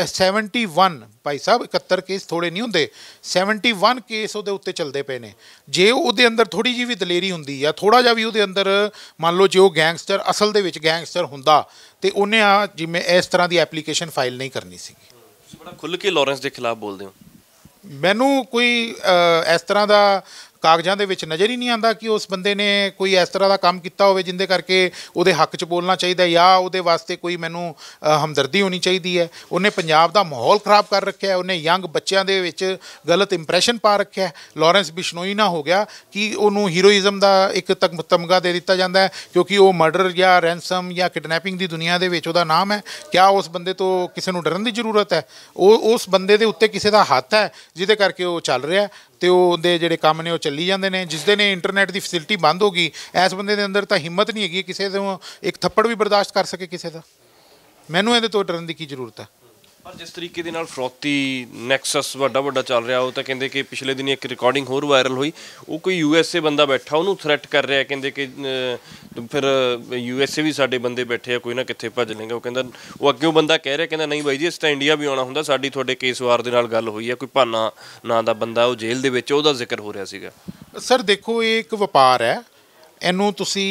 71 ਭਾਈ ਸਾਹਿਬ 71 ਕੇਸ ਥੋੜੇ ਨਹੀਂ ਹੁੰਦੇ 71 ਕੇਸ ਉਹਦੇ ਉੱਤੇ ਚੱਲਦੇ ਪਏ ਨੇ ਜੇ ਉਹਦੇ ਅੰਦਰ ਥੋੜੀ ਜੀ ਵੀ ਦਲੇਰੀ ਹੁੰਦੀ ਆ ਥੋੜਾ ਜਿਹਾ ਵੀ ਉਹਦੇ ਅੰਦਰ ਮੰਨ ਲਓ ਜੇ ਉਹ ਗੈਂਗਸਟਰ ਅਸਲ ਦੇ ਵਿੱਚ ਗੈਂਗਸਟਰ ਹੁੰਦਾ ਤੇ ਉਹਨੇ ਆ ਜਿਵੇਂ ਇਸ ਤਰ੍ਹਾਂ ਦੀ ਐਪਲੀਕੇਸ਼ਨ ਫਾਈਲ ਨਹੀਂ ਕਰਨੀ ਸੀ ਬੜਾ ਖੁੱਲ ਕੇ ਲਾਰੈਂਸ ਦੇ ਖਿਲਾਫ ਬੋਲਦੇ ਹੋ ਮੈਨੂੰ ਕੋਈ ਇਸ ਤਰ੍ਹਾਂ ਦਾ ਕਾਗਜ਼ਾਂ ਦੇ ਵਿੱਚ ਨਜ਼ਰ ਹੀ ਨਹੀਂ ਆਉਂਦਾ ਕਿ ਉਸ ਬੰਦੇ ਨੇ ਕੋਈ ਇਸ ਤਰ੍ਹਾਂ ਦਾ ਕੰਮ ਕੀਤਾ ਹੋਵੇ ਜਿੰਦੇ ਕਰਕੇ ਉਹਦੇ ਹੱਕ 'ਚ ਬੋਲਣਾ ਚਾਹੀਦਾ ਜਾਂ ਉਹਦੇ ਵਾਸਤੇ ਕੋਈ ਮੈਨੂੰ ਹਮਦਰਦੀ ਹੋਣੀ ਚਾਹੀਦੀ ਹੈ ਉਹਨੇ ਪੰਜਾਬ ਦਾ ਮਾਹੌਲ ਖਰਾਬ ਕਰ ਰੱਖਿਆ ਉਹਨੇ ਯੰਗ ਬੱਚਿਆਂ ਦੇ ਵਿੱਚ ਗਲਤ ਇੰਪ੍ਰੈਸ਼ਨ ਪਾ ਰੱਖਿਆ ਲਾਰੈਂਸ ਬਿਸ਼ਨੋਈ ਨਾ ਹੋ ਗਿਆ ਕਿ ਉਹਨੂੰ ਹੀਰੋਇਜ਼ਮ ਦਾ ਇੱਕ ਤੱਕ ਤਮਗਾ ਦੇ ਦਿੱਤਾ ਜਾਂਦਾ ਹੈ ਕਿਉਂਕਿ ਉਹ ਮਰਡਰ ਜਾਂ ਰੈਂਸਮ ਜਾਂ ਕਿਡਨੈਪਿੰਗ ਦੀ ਦੁਨੀਆ ਦੇ ਵਿੱਚ ਉਹਦਾ ਨਾਮ ਹੈ ਕਿਆ ਉਸ ਬੰਦੇ ਤੋਂ ਕਿਸੇ ਨੂੰ ਡਰਨ ਦੀ ਜ਼ਰੂਰਤ ਹੈ ਉਹ ਉਸ ਬੰਦੇ ਦੇ ਉੱਤੇ ਕਿਸੇ ਦਾ ਹੱਥ ਹੈ ਜਿਹਦੇ ਕਰਕੇ ਉਹ ਚੱਲ ਰਿਹਾ ਤੇ ਉਹ ਉਹਦੇ ਜਿਹੜੇ ਕੰਮ ਨੇ ਉਹ ਚੱਲੀ ਜਾਂਦੇ ਨੇ ਜਿਸ ਨੇ ਇੰਟਰਨੈਟ ਦੀ ਫੈਸਿਲਿਟੀ ਬੰਦ ਹੋ ਗਈ ਐਸ ਬੰਦੇ ਦੇ ਅੰਦਰ ਤਾਂ ਹਿੰਮਤ ਨਹੀਂ ਹੈਗੀ ਕਿਸੇ ਤੋਂ ਇੱਕ ਥੱਪੜ ਵੀ ਬਰਦਾਸ਼ਤ ਕਰ ਸਕੇ ਕਿਸੇ ਦਾ ਮੈਨੂੰ ਇਹਦੇ ਤੋਂ ਡਰਨ ਦੀ ਕੀ ਜ਼ਰੂਰਤ ਹੈ ਪਰ ਜਿਸ ਤਰੀਕੇ ਦੇ ਨਾਲ ਫਰੋਤੀ ਨੈਕਸਸ ਵੱਡਾ ਵੱਡਾ ਚੱਲ ਰਿਹਾ ਉਹ ਤਾਂ ਕਹਿੰਦੇ ਕਿ ਪਿਛਲੇ ਦਿਨੀ ਇੱਕ ਰਿਕਾਰਡਿੰਗ ਹੋਰ ਵਾਇਰਲ ਹੋਈ ਉਹ ਕੋਈ ਯੂਐਸਏ ਬੰਦਾ ਬੈਠਾ ਉਹਨੂੰ ਥ੍ਰੈਟ ਕਰ ਰਿਹਾ ਕਹਿੰਦੇ ਕਿ ਫਿਰ ਯੂਐਸਏ ਵੀ ਸਾਡੇ ਬੰਦੇ ਬੈਠੇ ਆ ਕੋਈ ਨਾ ਕਿੱਥੇ ਭੱਜ ਲੇਗਾ ਉਹ ਕਹਿੰਦਾ ਉਹ ਅੱਗੇ ਉਹ ਬੰਦਾ ਕਹਿ ਰਿਹਾ ਕਹਿੰਦਾ ਨਹੀਂ ਬਾਈ ਜੀ ਇਸ ਤਾਂ ਇੰਡੀਆ ਵੀ ਆਉਣਾ ਹੁੰਦਾ ਸਾਡੀ ਤੁਹਾਡੇ ਕੇਸਵਾਰ ਦੇ ਨਾਲ ਗੱਲ ਹੋਈ ਆ ਕੋਈ ਭਾਨਾ ਨਾਂ ਦਾ ਬੰਦਾ ਉਹ ਜੇਲ੍ਹ ਦੇ ਵਿੱਚ ਉਹਦਾ ਜ਼ਿਕਰ ਹੋ ਰਿਹਾ ਸੀਗਾ ਸਰ ਦੇਖੋ ਇਹ ਇੱਕ ਵਪਾਰ ਹੈ ਇਹਨੂੰ ਤੁਸੀਂ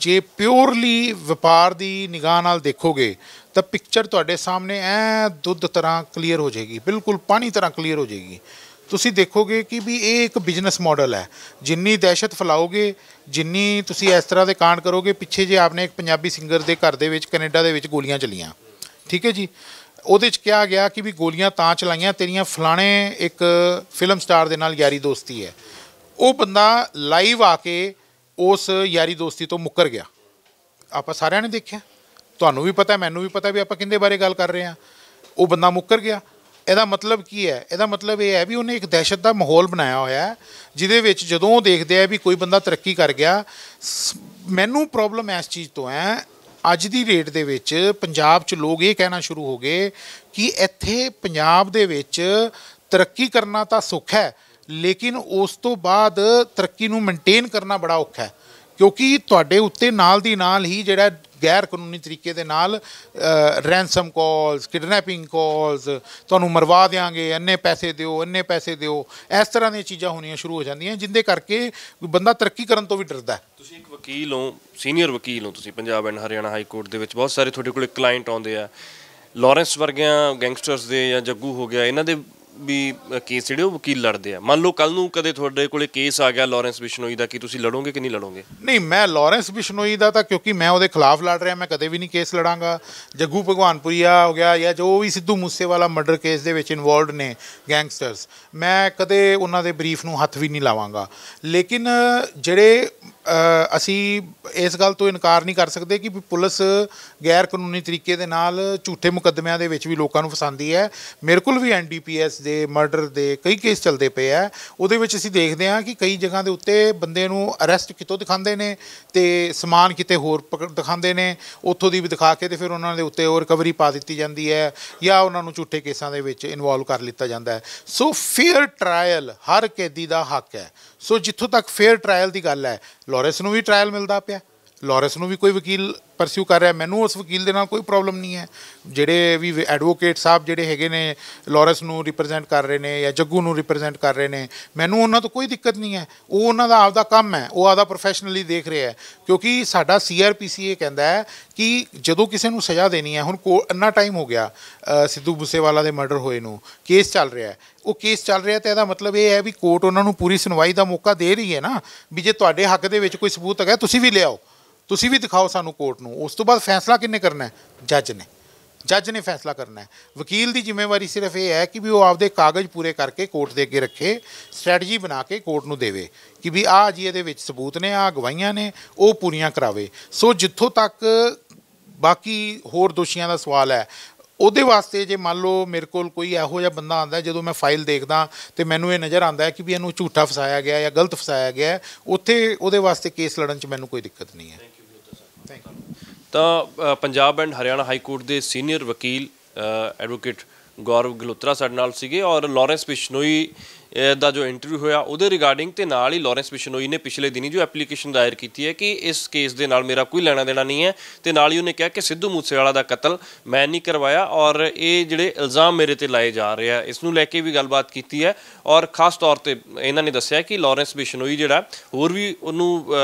ਜੇ ਪਿਓਰਲੀ ਵਪਾਰ ਦੀ ਨਿਗਾਹ ਨਾਲ ਦੇਖੋਗੇ ਤਾਂ ਪਿਕਚਰ ਤੁਹਾਡੇ ਸਾਹਮਣੇ ਐ ਦੁੱਧ ਤਰ੍ਹਾਂ ਕਲੀਅਰ ਹੋ ਜਾਏਗੀ ਬਿਲਕੁਲ ਪਾਣੀ ਤਰ੍ਹਾਂ ਕਲੀਅਰ ਹੋ ਜਾਏਗੀ ਤੁਸੀਂ ਦੇਖੋਗੇ ਕਿ ਵੀ ਇਹ ਇੱਕ ਬਿਜ਼ਨਸ ਮਾਡਲ ਹੈ ਜਿੰਨੀ ਦਹਿਸ਼ਤ ਫਲਾਓਗੇ ਜਿੰਨੀ ਤੁਸੀਂ ਇਸ ਤਰ੍ਹਾਂ ਦੇ ਕਾਂਡ ਕਰੋਗੇ ਪਿੱਛੇ ਜੇ ਆਪਨੇ ਇੱਕ ਪੰਜਾਬੀ ਸਿੰਗਰ ਦੇ ਘਰ ਦੇ ਵਿੱਚ ਕੈਨੇਡਾ ਦੇ ਵਿੱਚ ਗੋਲੀਆਂ ਚਲੀਆਂ ਠੀਕ ਹੈ ਜੀ ਉਹਦੇ 'ਚ ਕਿਹਾ ਗਿਆ ਕਿ ਵੀ ਗੋਲੀਆਂ ਤਾਂ ਚਲਾਈਆਂ ਤੇਰੀਆਂ ਫਲਾਣੇ ਇੱਕ ਫਿਲਮ ਸਟਾਰ ਦੇ ਨਾਲ ਯਾਰੀ ਦੋਸਤੀ ਹੈ ਉਹ ਬੰਦਾ ਲਾਈਵ ਆ ਕੇ ਉਸ ਯਾਰੀ ਦੋਸਤੀ ਤੋਂ ਮੁੱਕਰ ਗਿਆ ਆਪਾਂ ਸਾਰਿਆਂ ਨੇ ਦੇਖਿਆ ਤੁਹਾਨੂੰ ਵੀ ਪਤਾ ਮੈਨੂੰ ਵੀ ਪਤਾ ਵੀ ਆਪਾਂ ਕਿੰਦੇ ਬਾਰੇ ਗੱਲ ਕਰ ਰਹੇ ਹਾਂ ਉਹ ਬੰਦਾ ਮੁੱਕਰ ਗਿਆ ਇਹਦਾ ਮਤਲਬ ਕੀ ਹੈ ਇਹਦਾ ਮਤਲਬ ਇਹ ਹੈ ਵੀ ਉਹਨੇ ਇੱਕ ਦਹਿਸ਼ਤ ਦਾ ਮਾਹੌਲ ਬਣਾਇਆ ਹੋਇਆ ਹੈ ਜਿਹਦੇ ਵਿੱਚ ਜਦੋਂ ਉਹ ਦੇਖਦੇ ਆ ਵੀ ਕੋਈ ਬੰਦਾ ਤਰੱਕੀ ਕਰ ਗਿਆ ਮੈਨੂੰ ਪ੍ਰੋਬਲਮ ਇਸ ਚੀਜ਼ ਤੋਂ ਹੈ ਅੱਜ ਦੀ ਰੇਟ ਦੇ ਵਿੱਚ ਪੰਜਾਬ 'ਚ ਲੋਕ ਇਹ ਕਹਿਣਾ ਸ਼ੁਰੂ ਹੋ ਗਏ ਕਿ ਇੱਥੇ ਪੰਜਾਬ ਦੇ ਵਿੱਚ ਤਰੱਕੀ ਕਰਨਾ ਤਾਂ ਸੁੱਖ ਹੈ ਲੇਕਿਨ ਉਸ ਤੋਂ ਬਾਅਦ ਤਰੱਕੀ ਨੂੰ ਮੇਨਟੇਨ ਕਰਨਾ ਬੜਾ ਔਖਾ ਹੈ ਕਿਉਂਕਿ ਤੁਹਾਡੇ ਉੱਤੇ ਨਾਲ ਦੀ ਨਾਲ ਹੀ ਜਿਹੜਾ ਗੈਰ ਕਾਨੂੰਨੀ ਤਰੀਕੇ ਦੇ ਨਾਲ ਰੈਂਸਮ ਕਾਲਸ ਕਿਡਨੈਪਿੰਗ ਕਾਲਸ ਤੁਹਾਨੂੰ ਮਰਵਾ ਦੇਾਂਗੇ ਇੰਨੇ ਪੈਸੇ ਦਿਓ ਇੰਨੇ ਪੈਸੇ ਦਿਓ ਇਸ ਤਰ੍ਹਾਂ ਦੀਆਂ ਚੀਜ਼ਾਂ ਹੋਣੀਆਂ ਸ਼ੁਰੂ ਹੋ ਜਾਂਦੀਆਂ ਜਿੰਦੇ ਕਰਕੇ ਬੰਦਾ ਤਰੱਕੀ ਕਰਨ ਤੋਂ ਵੀ ਡਰਦਾ ਤੁਸੀਂ ਇੱਕ ਵਕੀਲ ਹੋ ਸੀਨੀਅਰ ਵਕੀਲ ਹੋ ਤੁਸੀਂ Punjab and Haryana high court ਦੇ ਵਿੱਚ ਬਹੁਤ ਸਾਰੇ ਤੁਹਾਡੇ ਕੋਲੇ ਕਲਾਇੰਟ ਆਉਂਦੇ ਆ ਲਾਰੈਂਸ ਵਰਗਿਆਂ ਗੈਂਗਸਟਰਸ ਦੇ ਜਾਂ ਜੱਗੂ ਹੋ ਗਿਆ ਇਹਨਾਂ ਦੇ ਵੀ ਕੇਸ ਜਿਹੜੇ ਉਹ ਵਕੀਲ ਲੜਦੇ ਆ ਮੰਨ ਲਓ ਕੱਲ ਨੂੰ ਕਦੇ ਤੁਹਾਡੇ ਕੋਲੇ ਕੇਸ ਆ ਗਿਆ ਲਾਰੈਂਸ ਬਿਸ਼ਨੋਈ ਦਾ ਕੀ ਤੁਸੀਂ ਲੜੋਗੇ ਕਿ ਨਹੀਂ ਲੜੋਗੇ ਨਹੀਂ ਮੈਂ ਲਾਰੈਂਸ ਬਿਸ਼ਨੋਈ ਦਾ ਤਾਂ ਕਿਉਂਕਿ ਮੈਂ ਉਹਦੇ ਖਿਲਾਫ ਲੜ ਰਿਹਾ ਮੈਂ ਕਦੇ ਵੀ ਨਹੀਂ ਕੇਸ ਲੜਾਂਗਾ ਜੱਗੂ ਭਗਵਾਨਪੁਰੀਆ ਹੋ ਗਿਆ ਜਾਂ ਜੋ ਵੀ ਸਿੱਧੂ ਮੂਸੇਵਾਲਾ ਮਰਡਰ ਕੇਸ ਦੇ ਵਿੱਚ ਇਨਵੋਲਡ ਨੇ ਗੈਂਗਸਟਰਸ ਮੈਂ ਕਦੇ ਉਹਨਾਂ ਦੇ ਬਰੀਫ ਨੂੰ ਹੱਥ ਵੀ ਨਹੀਂ ਲਾਵਾਂਗਾ ਲੇਕਿਨ ਜਿਹੜੇ ਅਸੀਂ ਇਸ ਗੱਲ ਤੋਂ ਇਨਕਾਰ ਨਹੀਂ ਕਰ ਸਕਦੇ ਕਿ ਪੁਲਿਸ ਗੈਰ ਕਾਨੂੰਨੀ ਤਰੀਕੇ ਦੇ ਨਾਲ ਝੂਠੇ ਮੁਕੱਦਮਿਆਂ ਦੇ ਵਿੱਚ ਵੀ ਲੋਕਾਂ ਨੂੰ ਫਸਾਉਂਦੀ ਹੈ ਮੇਰੇ ਕੋਲ ਵੀ ਐਨਡੀਪੀਐਸ ਦੇ ਮਰਡਰ ਦੇ ਕਈ ਕੇਸ ਚੱਲਦੇ ਪਏ ਆ ਉਹਦੇ ਵਿੱਚ ਅਸੀਂ ਦੇਖਦੇ ਆ ਕਿ ਕਈ ਜਗ੍ਹਾ ਦੇ ਉੱਤੇ ਬੰਦੇ ਨੂੰ ਅਰੈਸਟ ਕਿਤੋਂ ਦਿਖਾਉਂਦੇ ਨੇ ਤੇ ਸਮਾਨ ਕਿਤੇ ਹੋਰ ਦਿਖਾਉਂਦੇ ਨੇ ਉੱਥੋਂ ਦੀ ਵੀ ਦਿਖਾ ਕੇ ਤੇ ਫਿਰ ਉਹਨਾਂ ਦੇ ਉੱਤੇ ਹੋਰ ਰਿਕਵਰੀ ਪਾ ਦਿੱਤੀ ਜਾਂਦੀ ਹੈ ਜਾਂ ਉਹਨਾਂ ਨੂੰ ਝੂਠੇ ਕੇਸਾਂ ਦੇ ਵਿੱਚ ਇਨਵੋਲਵ ਕਰ ਲਿੱਤਾ ਜਾਂਦਾ ਹੈ ਸੋ ਫੇਅਰ ਟ੍ਰਾਇਲ ਹਰ ਕੈਦੀ ਦਾ ਹੱਕ ਹੈ ਸੋ ਜਿੱਥੋਂ ਤੱਕ ਫੇਅਰ ਟ੍ਰਾਇਲ ਦੀ ਗੱਲ ਹੈ ਲੋਰੈਂਸ ਨੂੰ ਵੀ ਟ੍ਰਾਇਲ ਮਿਲਦਾ ਪਿਆ ਲਾਰੈਂਸ ਨੂੰ ਵੀ ਕੋਈ ਵਕੀਲ ਪਰਸਿਊ ਕਰ ਰਿਹਾ ਮੈਨੂੰ ਉਸ ਵਕੀਲ ਦੇ ਨਾਲ ਕੋਈ ਪ੍ਰੋਬਲਮ ਨਹੀਂ ਹੈ ਜਿਹੜੇ ਵੀ ਐਡਵੋਕੇਟ ਸਾਹਿਬ ਜਿਹੜੇ ਹੈਗੇ ਨੇ ਲਾਰੈਂਸ ਨੂੰ ਰਿਪਰੈਜ਼ੈਂਟ ਕਰ ਰਹੇ ਨੇ ਜਾਂ ਜੱਗੂ ਨੂੰ ਰਿਪਰੈਜ਼ੈਂਟ ਕਰ ਰਹੇ ਨੇ ਮੈਨੂੰ ਉਹਨਾਂ ਤੋਂ ਕੋਈ ਦਿੱਕਤ ਨਹੀਂ ਹੈ ਉਹ ਉਹਨਾਂ ਦਾ ਆਪਦਾ ਕੰਮ ਹੈ ਉਹ ਆਪਦਾ ਪ੍ਰੋਫੈਸ਼ਨਲੀ ਦੇਖ ਰਿਹਾ ਹੈ ਕਿਉਂਕਿ ਸਾਡਾ ਸੀਆਰਪੀਸੀ ਇਹ ਕਹਿੰਦਾ ਹੈ ਕਿ ਜਦੋਂ ਕਿਸੇ ਨੂੰ ਸਜ਼ਾ ਦੇਣੀ ਹੈ ਹੁਣ ਇੰਨਾ ਟਾਈਮ ਹੋ ਗਿਆ ਸਿੱਧੂ ਵਾਲਾ ਦੇ ਮਰਡਰ ਹੋਏ ਨੂੰ ਕੇਸ ਚੱਲ ਰਿਹਾ ਹੈ ਉਹ ਕੇਸ ਚੱਲ ਰਿਹਾ ਤੇ ਇਹਦਾ ਮਤਲਬ ਇਹ ਹੈ ਵੀ ਕੋਰਟ ਉਹਨਾਂ ਨੂੰ ਪੂਰੀ ਸੁਣਵਾਈ ਦਾ ਮੌਕਾ ਦੇ ਰਹੀ ਹੈ ਨਾ ਵੀ ਜੇ ਤੁਹਾਡੇ ਹੱਕ ਦੇ ਵਿੱਚ ਕੋਈ ਸਬੂਤ ਹੈਗਾ ਤੁਸੀਂ ਵੀ ਲਿਆਓ ਤੁਸੀਂ ਵੀ ਦਿਖਾਓ ਸਾਨੂੰ ਕੋਰਟ ਨੂੰ ਉਸ ਤੋਂ ਬਾਅਦ ਫੈਸਲਾ ਕਿੰਨੇ ਕਰਨਾ ਹੈ ਜੱਜ ਨੇ ਜੱਜ ਨੇ ਫੈਸਲਾ ਕਰਨਾ ਹੈ ਵਕੀਲ ਦੀ ਜ਼ਿੰਮੇਵਾਰੀ ਸਿਰਫ ਇਹ ਹੈ ਕਿ ਵੀ ਉਹ ਆਪਦੇ ਕਾਗਜ਼ ਪੂਰੇ ਕਰਕੇ ਕੋਰਟ ਦੇ ਅੱਗੇ ਰੱਖੇ ਸਟ੍ਰੈਟਜੀ ਬਣਾ ਕੇ ਕੋਰਟ ਨੂੰ ਦੇਵੇ ਕਿ ਵੀ ਆਹ ਜੀ ਇਹਦੇ ਵਿੱਚ ਸਬੂਤ ਨੇ ਆਹ ਗਵਾਹੀਆਂ ਨੇ ਉਹ ਪੂਰੀਆਂ ਕਰਾਵੇ ਸੋ ਜਿੱਥੋਂ ਤੱਕ ਬਾਕੀ ਹੋਰ ਦੋਸ਼ੀਆਂ ਦਾ ਸਵਾਲ ਹੈ ਉਹਦੇ ਵਾਸਤੇ ਜੇ ਮੰਨ ਲਓ ਮੇਰੇ ਕੋਲ ਕੋਈ ਇਹੋ ਜਿਹਾ ਬੰਦਾ ਆਂਦਾ ਜਦੋਂ ਮੈਂ ਫਾਈਲ ਦੇਖਦਾ ਤੇ ਮੈਨੂੰ ਇਹ ਨਜ਼ਰ ਆਂਦਾ ਹੈ ਕਿ ਵੀ ਇਹਨੂੰ ਝੂਠਾ ਫਸਾਇਆ ਗਿਆ ਜਾਂ ਗਲਤ ਫਸਾਇਆ ਗਿਆ ਉੱਥੇ ਉਹਦੇ ਵਾਸਤੇ ਕੇਸ ਲੜਨ 'ਚ ਮੈਨੂੰ ਕੋਈ ਦਿੱਕਤ ਨਹੀਂ ਹੈ ਤਾਂ Punjab and Haryana high court ਦੇ ਸੀਨੀਅਰ ਵਕੀਲ ਐਡਵੋਕੇਟ ਗੌਰਵ ਗਲੋਤਰਾ ਸਾਡੇ ਨਾਲ ਸੀਗੇ ਔਰ ਲਾਰੈਂਸ ਬਿਸ਼ਨੋਈ ਦਾ ਜੋ ਇੰਟਰਵਿਊ ਹੋਇਆ ਉਹਦੇ ਰਿਗਾਰਡਿੰਗ ਤੇ ਨਾਲ ਹੀ ਲਾਰੈਂਸ ਬਿਸ਼ਨੋਈ ਨੇ ਪਿਛਲੇ ਦਿਨੀ ਜੋ ਐਪਲੀਕੇਸ਼ਨ ਦਾਇਰ ਕੀਤੀ ਹੈ ਕਿ ਇਸ ਕੇਸ ਦੇ ਨਾਲ ਮੇਰਾ ਕੋਈ ਲੈਣਾ ਦੇਣਾ ਨਹੀਂ ਹੈ ਤੇ ਨਾਲ ਹੀ ਉਹਨੇ ਕਿਹਾ ਕਿ ਸਿੱਧੂ ਮੂਸੇਵਾਲਾ ਦਾ ਕਤਲ ਮੈਂ ਨਹੀਂ ਕਰਵਾਇਆ ਔਰ ਇਹ ਜਿਹੜੇ ਇਲਜ਼ਾਮ ਮੇਰੇ ਤੇ ਲਾਏ ਜਾ ਰਹੇ ਆ ਇਸ ਨੂੰ ਲੈ ਕੇ ਵੀ ਗੱਲਬਾਤ ਕੀਤੀ ਹੈ ਔਰ ਖਾਸ ਤੌਰ ਤੇ ਇਹਨਾਂ ਨੇ ਦੱਸਿਆ ਕਿ ਲਾਰੈਂਸ ਬਿਸ਼ਨੋਈ ਜਿਹੜਾ ਹੋਰ ਵੀ ਉਹਨੂੰ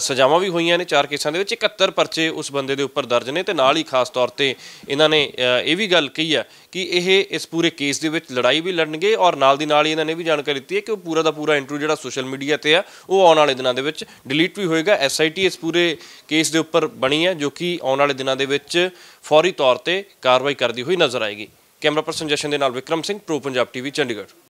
ਸਜ਼ਾਵਾਂ ਵੀ ਹੋਈਆਂ ਨੇ ਚਾਰ ਕੇਸਾਂ ਦੇ ਵਿੱਚ 71 ਪਰਚੇ ਉਸ ਬੰਦੇ ਦੇ ਉੱਪਰ ਦਰਜ ਨੇ ਤੇ ਨਾਲ ਹੀ ਖਾਸ ਤੌਰ ਤੇ ਇਹਨਾਂ ਨੇ ਇਹ ਵੀ ਗੱਲ ਕਹੀ ਹੈ ਕਿ ਇਹ ਇਸ ਪੂਰੇ ਕੇਸ ਦੇ ਵਿੱਚ ਲੜਾਈ ਵੀ ਲੜਨਗੇ ਔਰ ਨਾਲ ਦੀ ਨਾਲ ਹੀ ਇਹਨਾਂ ਨੇ ਵੀ ਜਾਣਕਾਰੀ ਦਿੱਤੀ ਹੈ ਕਿ ਉਹ ਪੂਰਾ ਦਾ ਪੂਰਾ ਇੰਟਰਵਿਊ ਜਿਹੜਾ ਸੋਸ਼ਲ ਮੀਡੀਆ ਤੇ ਆ ਉਹ ਆਉਣ ਵਾਲੇ ਦਿਨਾਂ ਦੇ ਵਿੱਚ ਡਿਲੀਟ ਵੀ ਹੋਏਗਾ ਐਸਆਈਟੀ ਇਸ ਪੂਰੇ ਕੇਸ ਦੇ ਉੱਪਰ ਬਣੀ ਹੈ ਜੋ ਕਿ ਆਉਣ ਵਾਲੇ ਦਿਨਾਂ ਦੇ ਵਿੱਚ ਫੌਰੀ ਤੌਰ ਤੇ ਕਾਰਵਾਈ ਕਰਦੀ ਹੋਈ ਨਜ਼ਰ ਆਏਗੀ ਕੈਮਰਾ ਪਰਸਨ ਜਸ਼ਨ ਦੇ ਨਾਲ ਵਿਕਰਮ ਸਿੰਘ ਪ੍ਰੋ ਪੰਜਾਬ ਟੀਵੀ ਚੰਡੀਗੜ੍ਹ